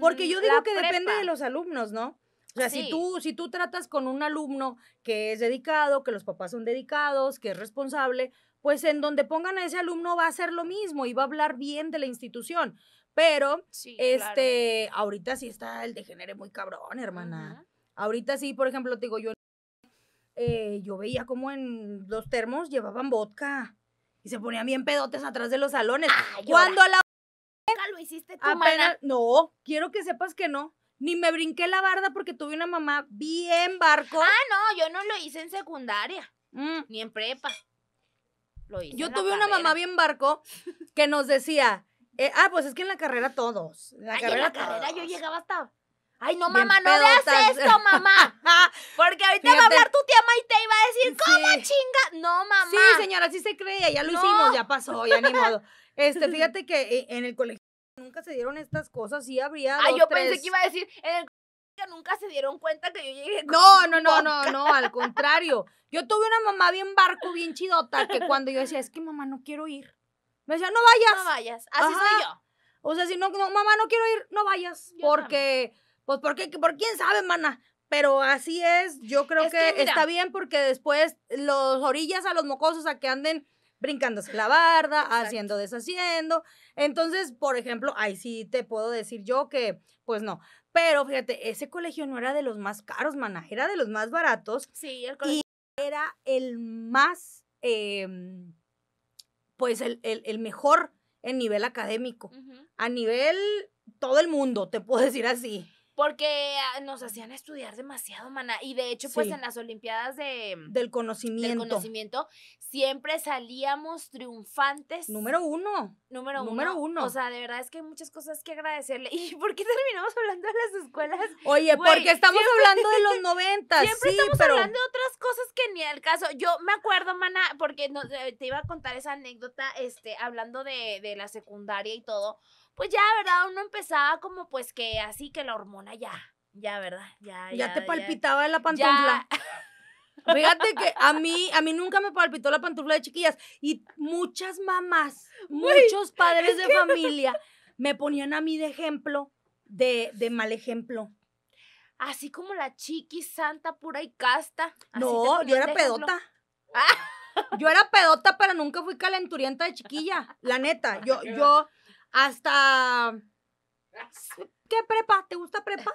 Porque mm, yo digo que depende de los alumnos, ¿no? O sea, si, tú, si tú tratas con un alumno que es dedicado, que los papás son dedicados, que es responsable, pues en donde pongan a ese alumno va a ser lo mismo y va a hablar bien de la institución. Pero, este, ahorita sí está el degenere muy cabrón, hermana. Ahorita sí, por ejemplo, te digo, yo, eh, yo veía como en los termos llevaban vodka y se ponían bien pedotes atrás de los salones. Cuando a la... Nunca lo hiciste tú, No, quiero que sepas que no ni me brinqué la barda porque tuve una mamá bien barco. Ah, no, yo no lo hice en secundaria, mm. ni en prepa. Lo hice yo tuve una mamá bien barco que nos decía, eh, ah, pues es que en la carrera todos. En la, Ay, carrera, en la carrera yo llegaba hasta... Ay, no, mamá, no haces esto, mamá. Porque ahorita va a hablar tu tía y te iba a decir, ¿cómo chinga? No, mamá. Sí, señora, sí se creía, ya lo hicimos, ya pasó, ya ni modo. Este, fíjate que eh, en el colegio se dieron estas cosas, y habría. Ah, yo pensé que iba a decir, el nunca se dieron cuenta que yo llegué. no, no, no, no, no, al contrario. Yo tuve una mamá bien barco, bien chidota, que cuando yo decía, es que mamá, no quiero ir. Me decía, no vayas. No vayas, así soy yo. O sea, si no, mamá, no quiero ir, no vayas. porque, pues, porque, por quién sabe, mana. Pero así es, yo creo que, está bien porque después los orillas a los mocosos a que anden brincándose la barda, haciendo, deshaciendo. Entonces, por ejemplo, ahí sí te puedo decir yo que, pues no. Pero fíjate, ese colegio no era de los más caros, maná, era de los más baratos. Sí, el colegio. Y era el más, em, pues el, mejor en nivel académico. A nivel todo el mundo, te puedo decir así. Porque ah, nos hacían estudiar demasiado, mana. Y de hecho, pues en las Olimpiadas de, mm, del, conocimiento. conocimiento, siempre salíamos triunfantes. Número uno. Número uno. Número uno. O sea, de verdad es que hay muchas cosas que agradecerle. ¿Y por qué terminamos hablando de las escuelas? Oye, porque estamos hablando de los noventas. Siempre estamos hablando de otras cosas que ni al caso. Yo me acuerdo, mana, porque eh, te iba a contar esa anécdota, este, hablando de, de la secundaria y todo pues ya, ¿verdad? Uno empezaba como pues que así que la hormona ya, ya, ¿verdad? Ya, ya, ya te palpitaba la pantufla. Fíjate que a mí, a mí nunca me palpitó la pantufla de chiquillas y muchas mamás, muchos padres de familia me ponían a mí de ejemplo, de, de mal ejemplo así como la chiqui santa, pura y casta. no, yo era pedota. Yo era pedota, pero nunca fui calenturienta de chiquilla. La neta, yo, yo, hasta... ¿Qué prepa? ¿Te gusta prepa?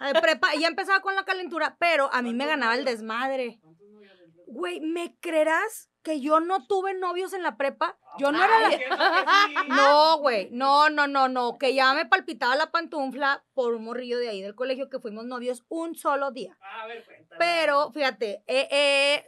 Eh, prepa, ya empezaba con la calentura, pero a mí me ganaba el desmadre. Güey, ¿me creerás que yo no tuve novios en la prepa. Ah, yo no era la... No, güey. No, no, no, no. Que ya me palpitaba la pantufla por un morrillo de ahí del colegio que fuimos novios un solo día. Ah, a ver, cuéntame. Pero, fíjate, eh, eh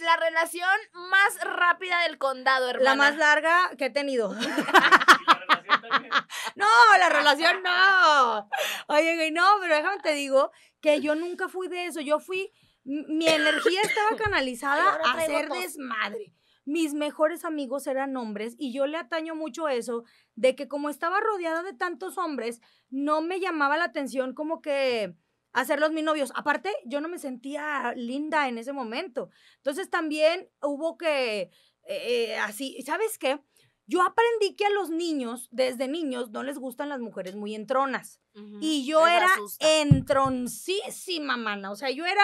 la, relación más rápida del condado, hermano. La más larga que he tenido. No, la relación no. Oye, güey, no, pero déjame te digo que yo nunca fui de eso. Yo fui mi energía estaba canalizada a hacer desmadre. Mis mejores amigos eran hombres y yo le ataño mucho eso de que como estaba rodeada de tantos hombres, no me llamaba la atención como que hacerlos mis novios. Aparte, yo no me sentía linda en ese momento. Entonces también hubo que, eh, eh, así, ¿sabes qué? Yo aprendí que a los niños, desde niños, no les gustan las mujeres muy entronas. Y yo era entroncísima, mana. O sea, yo era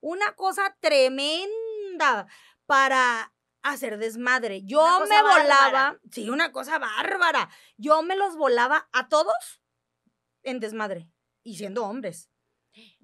una cosa tremenda para hacer desmadre. Yo me volaba, sí, una cosa bárbara. Yo me los volaba a todos en desmadre y siendo hombres.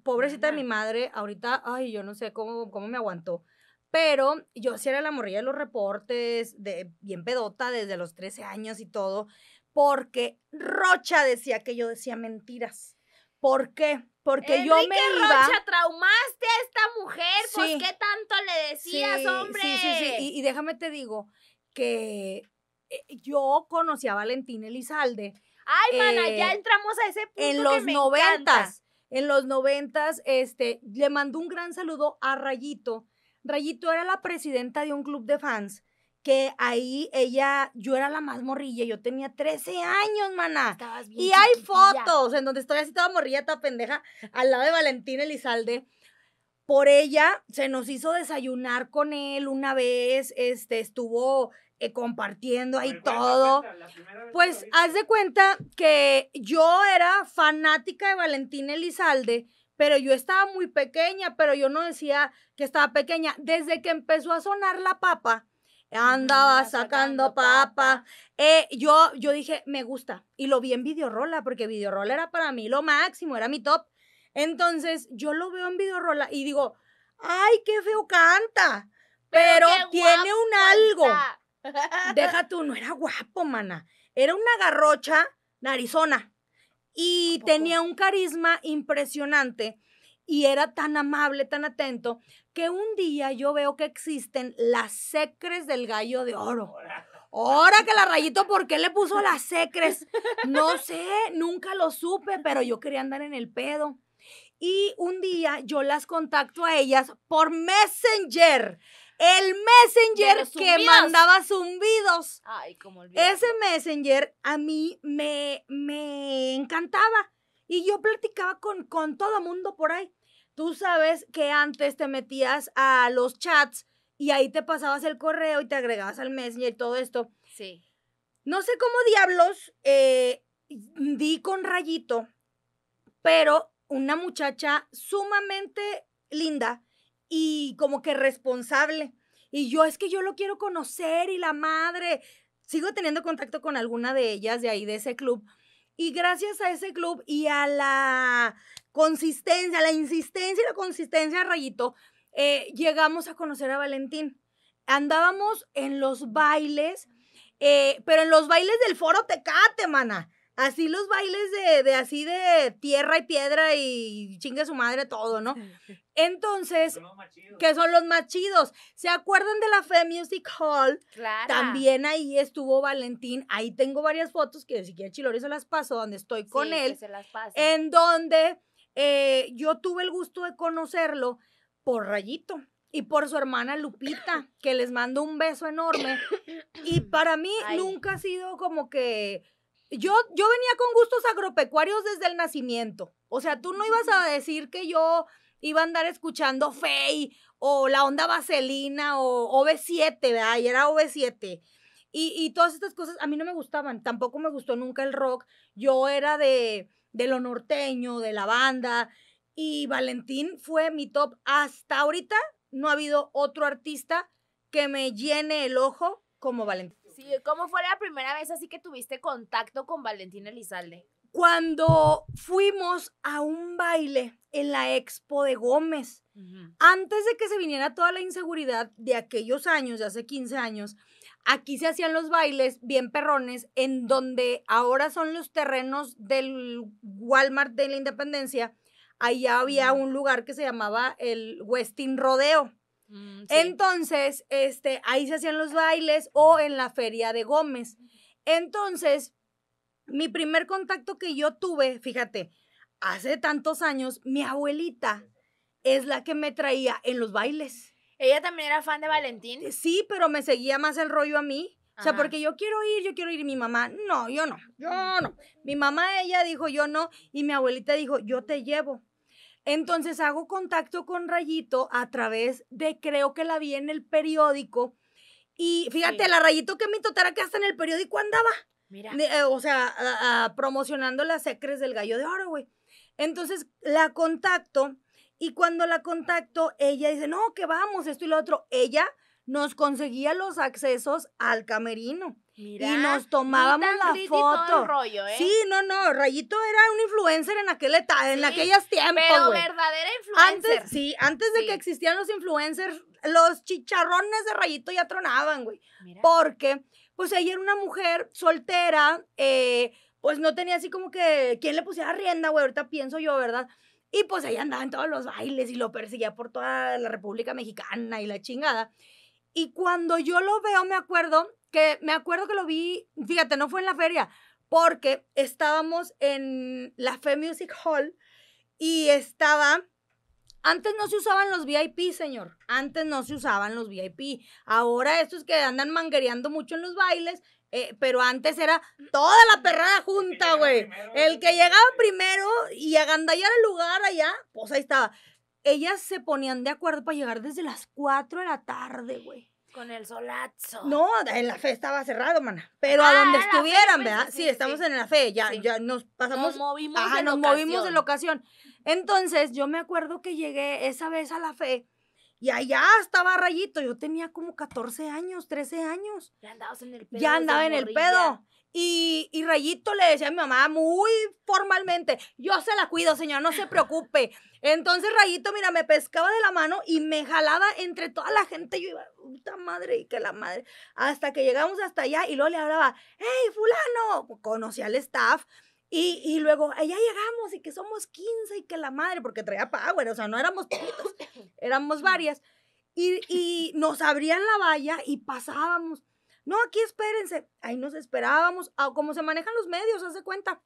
Pobrecita de mi madre, ahorita, ay, yo no sé cómo, cómo me aguantó. Pero yo sí era la morrilla de los reportes, de, bien pedota desde los 13 años y todo, porque Rocha decía que yo decía mentiras. ¿Por qué? Porque yo me Rocha, traumaste a esta mujer, ¿por qué tanto le decías, hombre. Sí, sí, sí. Y, déjame te digo que eh, yo conocí a Valentín Elizalde. Ay, mana, ya eh, entramos a ese punto. En los noventas. En los noventas, este, le mandó un gran saludo a Rayito. Rayito era la presidenta de un club de fans que ahí ella, yo era la más morrilla, yo tenía 13 años, maná. y hay fotos en donde estoy así toda morrilla, toda pendeja, al lado de Valentina Elizalde. Por ella se nos hizo desayunar con él una vez, este, estuvo eh, compartiendo ahí todo. pues haz de cuenta que yo era fanática de Valentina Elizalde, pero yo estaba muy pequeña, pero yo no decía que estaba pequeña. Desde que empezó a sonar la papa, andaba sacando papa. Eh, yo, yo dije, me gusta. Y lo vi en Videorola, porque Videorola era para mí lo máximo, era mi top. Entonces, yo lo veo en Videorola y digo, ay, qué feo canta. Pero, tiene un algo. Deja tú, no era guapo, mana. Era una garrocha narizona. Y tenía un carisma impresionante y era tan amable, tan atento, que un día yo veo que existen las secres del gallo de oro. Ahora que la rayito, ¿por qué le puso las secres? No sé, nunca lo supe, pero yo quería andar en el pedo. Y un día yo las contacto a ellas por Messenger. El Messenger que mandaba zumbidos. Ay, como Ese Messenger a mí me, me encantaba y yo platicaba con, con todo mundo por ahí. Tú sabes que antes te metías a los chats y ahí te pasabas el correo y te agregabas al Messenger y todo esto. Sí. No sé cómo diablos eh, di con rayito, pero una muchacha sumamente linda y como que responsable. Y yo es que yo lo quiero conocer y la madre. Sigo teniendo contacto con alguna de ellas de ahí, de ese club. Y gracias a ese club y a la consistencia, la insistencia y la consistencia Rayito, eh, llegamos a conocer a Valentín. Andábamos en los bailes, eh, pero en los bailes del foro Tecate, mana. Así los bailes de, así de tierra y piedra y chinga su madre todo, ¿no? Entonces, que son los más chidos. ¿Se acuerdan de la Fe Music Hall? Claro. También ahí estuvo Valentín. Ahí tengo varias fotos que si quiere Chilori se las paso, donde estoy con él. se las En donde eh, yo tuve el gusto de conocerlo por Rayito y por su hermana Lupita, que les mando un beso enorme. Y para mí nunca ha sido como que yo, venía con gustos agropecuarios desde el nacimiento. O sea, tú no ibas a decir que yo iba a andar escuchando Fey o la onda Vaselina o OV7, ¿verdad? Y era OV7. Y, todas estas cosas a mí no me gustaban. Tampoco me gustó nunca el rock. Yo era de, de lo norteño, de la banda. Y Valentín fue mi top. Hasta ahorita no ha habido otro artista que me llene el ojo como Valentín. Sí, ¿cómo fue la primera vez así que tuviste contacto con Valentina Elizalde? Cuando fuimos a un baile en la expo de Gómez, antes de que se viniera toda la inseguridad de aquellos años, de hace 15 años, aquí se hacían los bailes bien perrones, en donde ahora son los terrenos del Walmart de la Independencia. Allá había un lugar que se llamaba el Westin Rodeo. Mm, Entonces, este, ahí se hacían los bailes o en la feria de Gómez. Entonces, mi primer contacto que yo tuve, fíjate, hace tantos años, mi abuelita es la que me traía en los bailes. ¿Ella también era fan de Valentín? Eh, sí, pero me seguía más el rollo a mí. O sea, porque yo quiero ir, yo quiero ir. Y mi mamá, no, yo no, yo mm. no. Mi mamá, ella dijo, yo no. Y mi abuelita dijo, yo te llevo. Entonces hago contacto con Rayito a través de, creo que la vi en el periódico. Y fíjate, la Rayito que me totara que hasta en el periódico andaba. Mira. Eh, o sea, promocionando las secres del gallo de oro, güey. Entonces la contacto y cuando la contacto, ella dice, no, que vamos, esto y lo otro. Ella nos conseguía los accesos al camerino y nos tomábamos la foto. Rollo, ¿eh? Sí, no, no, Rayito era un influencer en aquel etapa, en aquellos tiempos, Pero verdadera influencer. sí, antes de que existían los influencers, los chicharrones de Rayito ya tronaban, güey. Porque, pues ella era una mujer soltera, eh, pues no tenía así como que quién le pusiera rienda, güey, ahorita pienso yo, ¿verdad? Y pues ella andaba en todos los bailes y lo perseguía por toda la República Mexicana y la chingada. Y cuando yo lo veo, me acuerdo, que me acuerdo que lo vi, fíjate, no fue en la feria, porque estábamos en la Fe Music Hall y estaba... Antes no se usaban los VIP, señor. Antes no se usaban los VIP. Ahora estos que andan manguereando mucho en los bailes, eh, pero antes era toda la perrada junta, güey. El que llegaba primero y agandallar el lugar allá, pues ahí estaba. Ellas se ponían de acuerdo para llegar desde las 4 de la tarde, güey. Con el solazo. No, en la fe estaba cerrado, mana. Pero a ah, donde estuvieran, pues, ¿verdad? Sí, estamos en la fe, ya, ya nos pasamos. Nos movimos ajá, nos movimos de la ocasión. Entonces, yo me acuerdo que llegué esa vez a la fe y allá estaba Rayito. Yo tenía como 14 años, 13 años. Ya andabas en el pedo. Ya andaba en el pedo. Y, Rayito le decía a mi mamá muy formalmente, yo se la cuido, señor, no se preocupe. Entonces Rayito, mira, me pescaba de la mano y me jalaba entre toda la gente. Yo iba, puta madre, y que la madre. Hasta que llegamos hasta allá y luego le hablaba, hey, fulano, conocí al staff. Y, y luego, allá llegamos y que somos 15 y que la madre, porque traía power, o sea, no éramos poquitos, éramos varias. Y, y nos abrían la valla y pasábamos. No, aquí espérense. Ahí nos esperábamos, a, ah, cómo se manejan los medios, hace cuenta.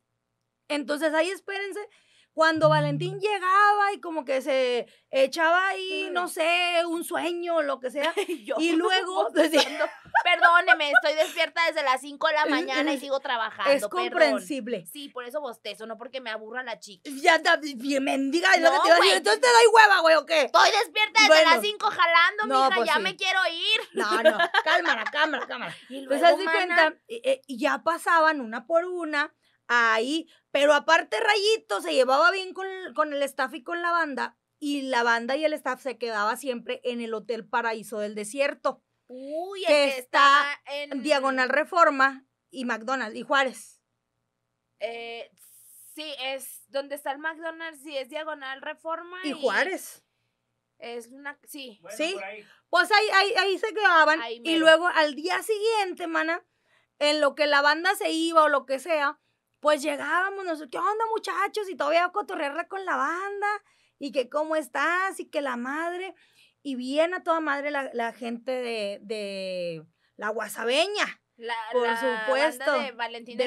Entonces ahí espérense cuando Valentín llegaba y como que se echaba ahí, no sé, un sueño, lo que sea. y luego... Perdóneme, estoy despierta desde las 5 de la eh, mañana y eh, sigo trabajando. Es comprensible. Sí, por eso bostezo, no porque me aburra la chica. Ya está, bien mendiga, lo que te iba a decir. Entonces te doy hueva, güey, ¿o qué? Estoy despierta desde las 5 jalando, mija, pues ya me quiero ir. No, no, cálmala, cámara, cámara. Y pues luego, pues así cuenta, y eh, ya pasaban una por una ahí. Pero aparte Rayito se llevaba bien con, el staff y con la banda y la banda y el staff se quedaba siempre en el Hotel Paraíso del Desierto. Uy, que, está, en Diagonal Reforma y McDonald's y Juárez. Eh, sí, es donde está el McDonald's, sí, es Diagonal Reforma y, Juárez. Es una, sí. sí. Pues ahí, ahí, se quedaban y luego al día siguiente, mana, en lo que la banda se iba o lo que sea, pues llegábamos nosotros, ¿qué onda muchachos? Y todavía cotorrearla con la banda y que cómo estás y que la madre. Y bien a toda madre la, gente de, de la guasabeña. por supuesto. de Valentín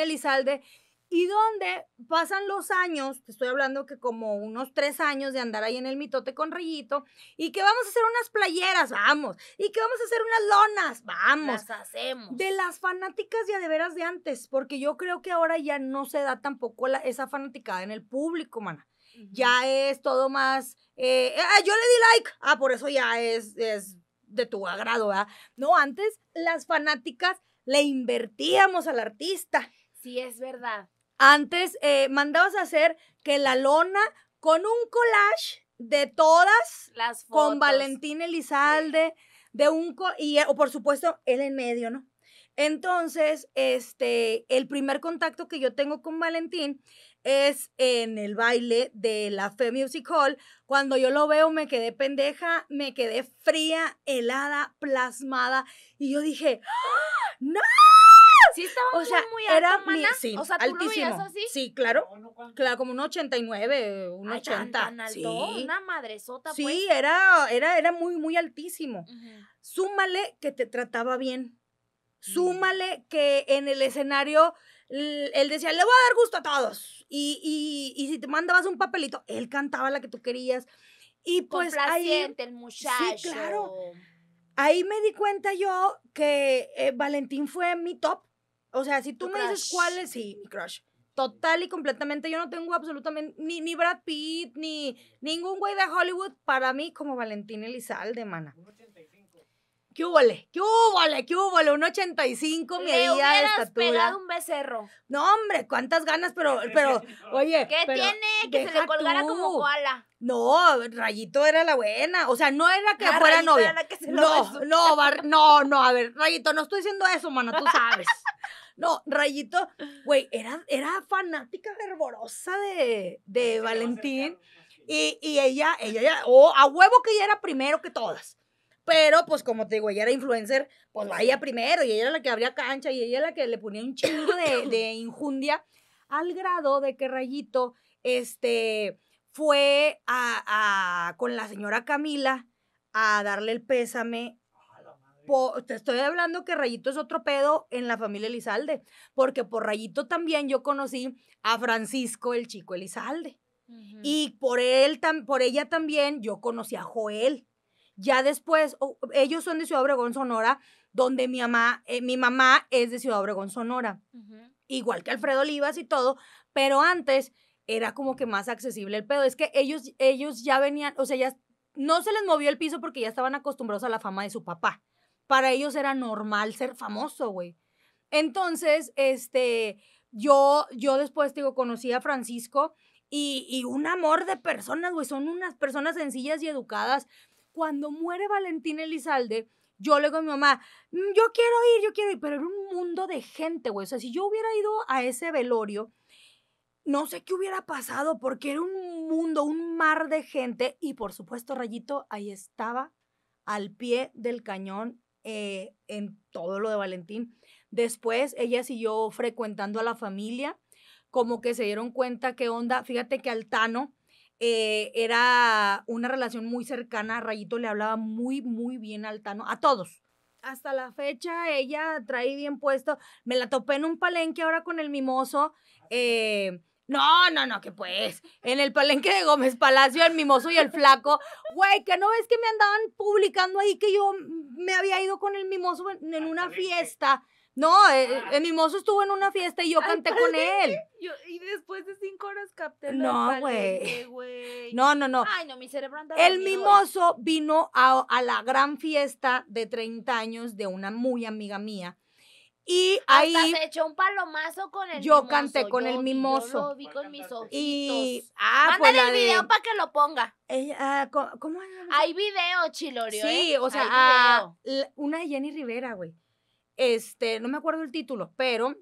Elizalde y donde pasan los años, te estoy hablando que como unos tres años de andar ahí en el mitote con Rayito, y que vamos a hacer unas playeras, vamos, y que vamos a hacer unas lonas, vamos. Las hacemos. De las fanáticas ya de veras de antes, porque yo creo que ahora ya no se da tampoco esa fanaticada en el público, mana. Ya es todo más, eh, eh, ah, yo le di like, ah, por eso ya es, es de tu agrado, ¿verdad? No, antes las fanáticas le invertíamos al artista. Sí, es verdad. Antes eh, mandabas a hacer que la lona con un collage de todas las con Valentín Elizalde, de un y o por supuesto él en medio, ¿no? Entonces, este, el primer contacto que yo tengo con Valentín es en el baile de la Fe Music Hall. Cuando yo lo veo me quedé pendeja, me quedé fría, helada, plasmada y yo dije, ¡Ah! ¡no! Sí estaba muy, era altísimo. Sí, claro. Oh, claro, como un 89, un 80. sí. una madresota Sí, pues. era era era muy muy altísimo. Súmale que te trataba bien. Mm. Súmale que en el escenario él decía, le voy a dar gusto a todos. Y, si te mandabas un papelito, él cantaba la que tú querías. Y pues ahí, el muchacho. Sí, claro. Ahí me di cuenta yo que eh, Valentín fue mi top. O sea, si tú me dices cuál es, sí, mi crush. Total y completamente. Yo no tengo absolutamente ni, ni Brad Pitt, ni ningún güey de Hollywood para mí como Valentín Elizalde, mana. Un 85. ¿Qué húbole? ¿Qué húbole? ¿Qué húbole? Un 85, mi Le de estatura. un becerro. No, hombre, cuántas ganas, pero, pero, oye. ¿Qué tiene? Que se le colgara como koala. No, Rayito era la buena. O sea, no era que fuera novia. no, no, no, no, a ver, Rayito, no estoy diciendo eso, mano. tú sabes. No, Rayito, güey, era, era fanática fervorosa de, Valentín. Y, ella, ella, oh, a huevo que ella era primero que todas. Pero, pues, como te digo, ella era influencer, pues ella primero, y ella era la que abría cancha, y ella era la que le ponía un chingo de, de injundia, al grado de que Rayito, este, fue a, a, con la señora Camila a darle el pésame te estoy hablando que Rayito es otro pedo en la familia Elizalde, porque por Rayito también yo conocí a Francisco, el chico Elizalde. Y por él, por ella también yo conocí a Joel. Ya después, ellos son de Ciudad Obregón, Sonora, donde mi mamá, eh, mi mamá es de Ciudad Obregón, Sonora. Igual que Alfredo Olivas y todo, pero antes era como que más accesible el pedo. Es que ellos, ellos ya venían, o sea, ya no se les movió el piso porque ya estaban acostumbrados a la fama de su papá. Para ellos era normal ser famoso, güey. Entonces, este, yo, yo después, digo, conocí a Francisco y, y un amor de personas, güey, son unas personas sencillas y educadas. Cuando muere Valentín Elizalde, yo le digo a mi mamá, mm, yo quiero ir, yo quiero ir, pero era un mundo de gente, güey. O sea, si yo hubiera ido a ese velorio, no sé qué hubiera pasado, porque era un mundo, un mar de gente. Y por supuesto, Rayito, ahí estaba al pie del cañón eh, en todo lo de Valentín. Después ella siguió frecuentando a la familia, como que se dieron cuenta qué onda. Fíjate que Altano eh, era una relación muy cercana, Rayito le hablaba muy, muy bien a Altano, a todos. Hasta la fecha ella trae bien puesto, me la topé en un palenque ahora con el mimoso. Eh, no, no, no, que pues, en el palenque de Gómez Palacio, el mimoso y el flaco, güey, que no ves que me andaban publicando ahí que yo me había ido con el mimoso en, una fiesta. No, eh, eh, el, mimoso estuvo en una fiesta y yo canté con él. y después de cinco horas capté No, güey. No, no, no. Ay, no, mi cerebro andaba El mimoso vino a la gran fiesta de 30 años de una muy amiga mía y ahí. Hasta se echó un palomazo con el Yo canté con el mimoso. Y. Ah, Mándale el video para que lo ponga. Ella, ah, ¿Cómo Hay video, Chilorio. ¿eh? Sí, o sea, ah, una de Jenny Rivera, güey. Este, no me acuerdo el título, pero.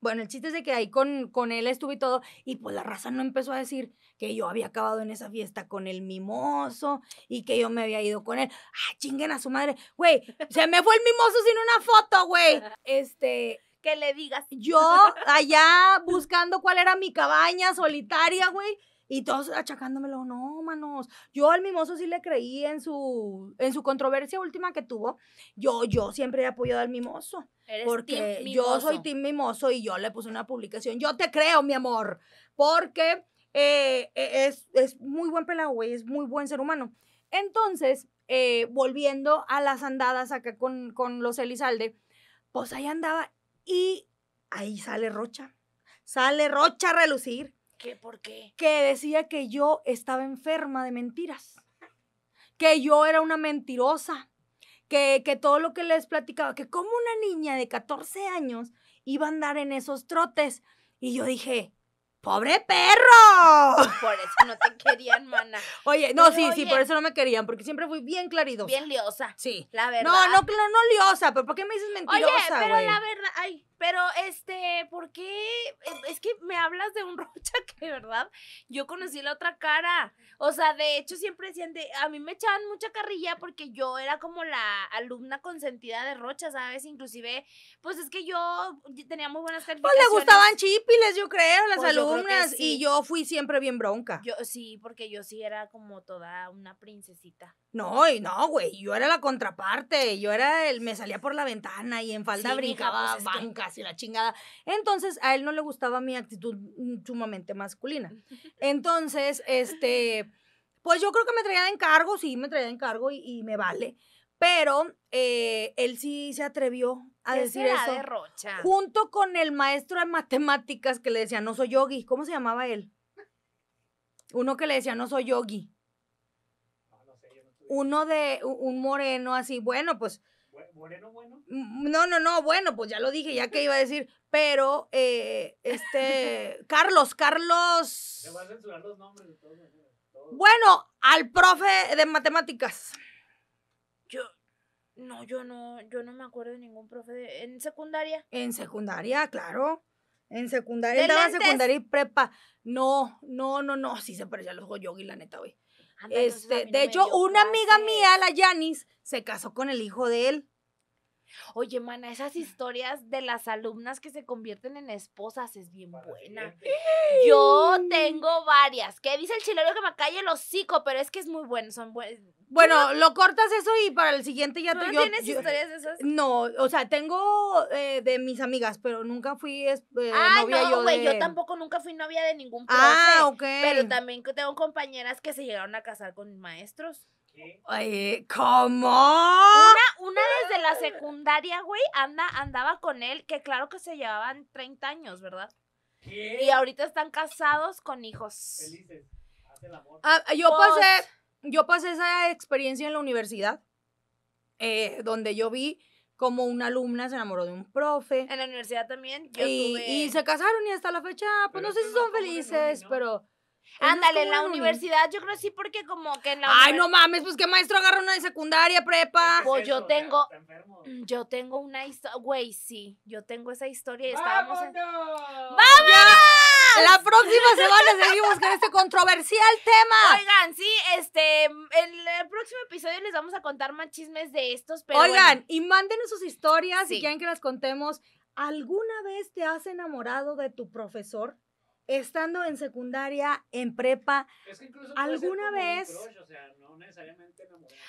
Bueno, el chiste es de que ahí con, con él estuve y todo, y pues la raza no empezó a decir, que yo había acabado en esa fiesta con el mimoso y que yo me había ido con él. Ah, chinguen a su madre. Güey, se me fue el mimoso sin una foto, güey. Este, que le digas. Yo allá buscando cuál era mi cabaña solitaria, güey. Y todos achacándomelo, no, manos. Yo al mimoso sí le creí en su, en su controversia última que tuvo. Yo, yo siempre he apoyado al mimoso. porque yo soy Tim Mimoso y yo le puse una publicación. Yo te creo, mi amor. Porque eh, eh, es, muy buen pelado, güey, es muy buen ser humano. Entonces, eh, volviendo a las andadas acá con, con los Elizalde, pues ahí andaba y ahí sale Rocha. Sale Rocha a relucir. ¿Qué? ¿Por qué? Que decía que yo estaba enferma de mentiras. Que yo era una mentirosa. Que, que todo lo que les platicaba, que como una niña de 14 años iba a andar en esos trotes. Y yo dije, ¡Pobre perro! Por eso no te querían, mana. Oye, no, sí, sí, por eso no me querían, porque siempre fui bien claridosa. Bien liosa. Sí. La verdad. No, no, no, no liosa, pero ¿por qué me dices mentirosa, Oye, pero la verdad, ay, pero, este, ¿por qué? Eh, es que me hablas de un Rocha que, ¿verdad? Yo conocí la otra cara. O sea, de hecho, siempre siente A mí me echaban mucha carrilla porque yo era como la alumna consentida de Rocha, ¿sabes? Inclusive, pues es que yo tenía muy buenas calificaciones. Pues le gustaban chipiles, yo creo, las pues, alumnas. Y yo fui siempre bien bronca. Yo sí, porque yo sí era como toda una princesita. No, no, güey, yo era la contraparte, yo era el, me salía por la ventana y en falda brincaba pues, bancas y la chingada. Entonces, a él no le gustaba mi actitud mm, sumamente masculina. Entonces, este, pues yo creo que me traía de encargo, sí, me traía de encargo y, me vale. Pero eh, él sí se atrevió a decir eso. Junto con el maestro de matemáticas que le decía, no soy yogi. ¿Cómo se llamaba él? Uno que le decía, no soy yogi uno de un moreno así, bueno, pues... Moreno, bueno. No, no, no, bueno, pues ya lo dije, ya que iba a decir, pero eh, este, Carlos, Carlos... a censurar los nombres de todos, Bueno, al profe de matemáticas. Yo, no, yo no, yo no me acuerdo de ningún profe en secundaria. En secundaria, claro. En secundaria, estaba secundaria y prepa. No, no, no, no, sí se parecía a los Goyogi, la neta, güey este, de hecho, una amiga mía, la Yanis, se casó con el hijo de él. Oye, mana, esas historias de las alumnas que se convierten en esposas es bien buena. Yo tengo varias. ¿Qué dice el chilero que me calle el hocico? Pero es que es muy eh, pues bueno, Bueno, lo cortas eso y para el siguiente ya ¿Tú no tienes historias de esas? No, o sea, tengo eh, de mis amigas, pero nunca fui eh, ah, no, yo güey, yo tampoco nunca fui novia de ningún ah, profe. Ah, ok. Pero también tengo compañeras que se llegaron a casar con maestros. ¿cómo? Una, una desde la secundaria, güey, anda, andaba con él, que claro que se llevaban 30 años, ¿verdad? Y ahorita están casados con hijos. Felices. Ah, yo pasé, yo pasé esa experiencia en la universidad, eh, donde yo vi como una alumna se enamoró de un profe. En la universidad también. y, y se casaron y hasta la fecha, pues no sé si son felices, pero pues Ándale, en la universidad yo creo sí, porque como que en la Ay, no mames, pues qué maestro agarra una de secundaria, prepa. Pues yo tengo. Mm, yo tengo una historia. Güey, sí, yo tengo esa historia y estábamos. ¡Vamos! la próxima semana seguimos con este controversial tema. Oigan, sí, este. En el próximo episodio les vamos a contar más chismes de estos, pero. Oigan, y mándenos sus historias si quieren que las contemos. ¿Alguna vez te has enamorado de tu profesor? estando en secundaria, en prepa, alguna vez... no necesariamente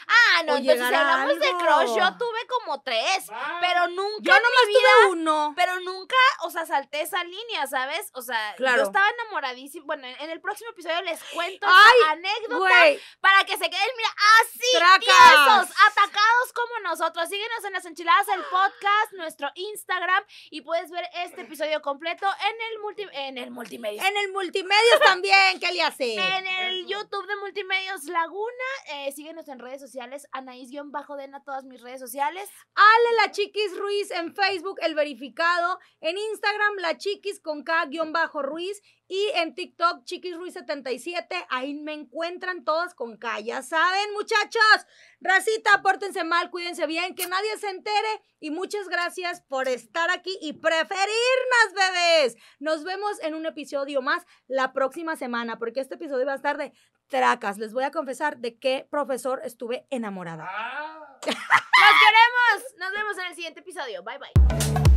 ah, no, entonces si hablamos de crush, yo tuve como tres, pero nunca... Yo no vida, tuve uno. Pero nunca, o sea, salté esa línea, ¿sabes? O sea, yo estaba enamoradísimo Bueno, en, el próximo episodio les cuento Ay, anécdota para que se queden, mira, así, atacados como nosotros. Síguenos en las enchiladas el podcast, nuestro Instagram, y puedes ver este episodio completo en el En el multimedia en el Multimedios también, ¿qué le hace? En el YouTube de Multimedios Laguna. Eh, síguenos en redes sociales. Anaís-Dena, todas mis redes sociales. Ale La Chiquis Ruiz en Facebook, el verificado. En Instagram, La Chiquis con K-Ruiz. Y en TikTok, Chiquis 77, ahí me encuentran todas con K. saben, muchachos, racita, pórtense mal, cuídense bien, que nadie se entere. Y muchas gracias por estar aquí y preferirnos, bebés. Nos vemos en un episodio más la próxima semana, porque este episodio va a estar de tracas. Les voy a confesar de qué profesor estuve enamorada. Ah. ¡Nos queremos! Nos vemos en el siguiente episodio. Bye, bye.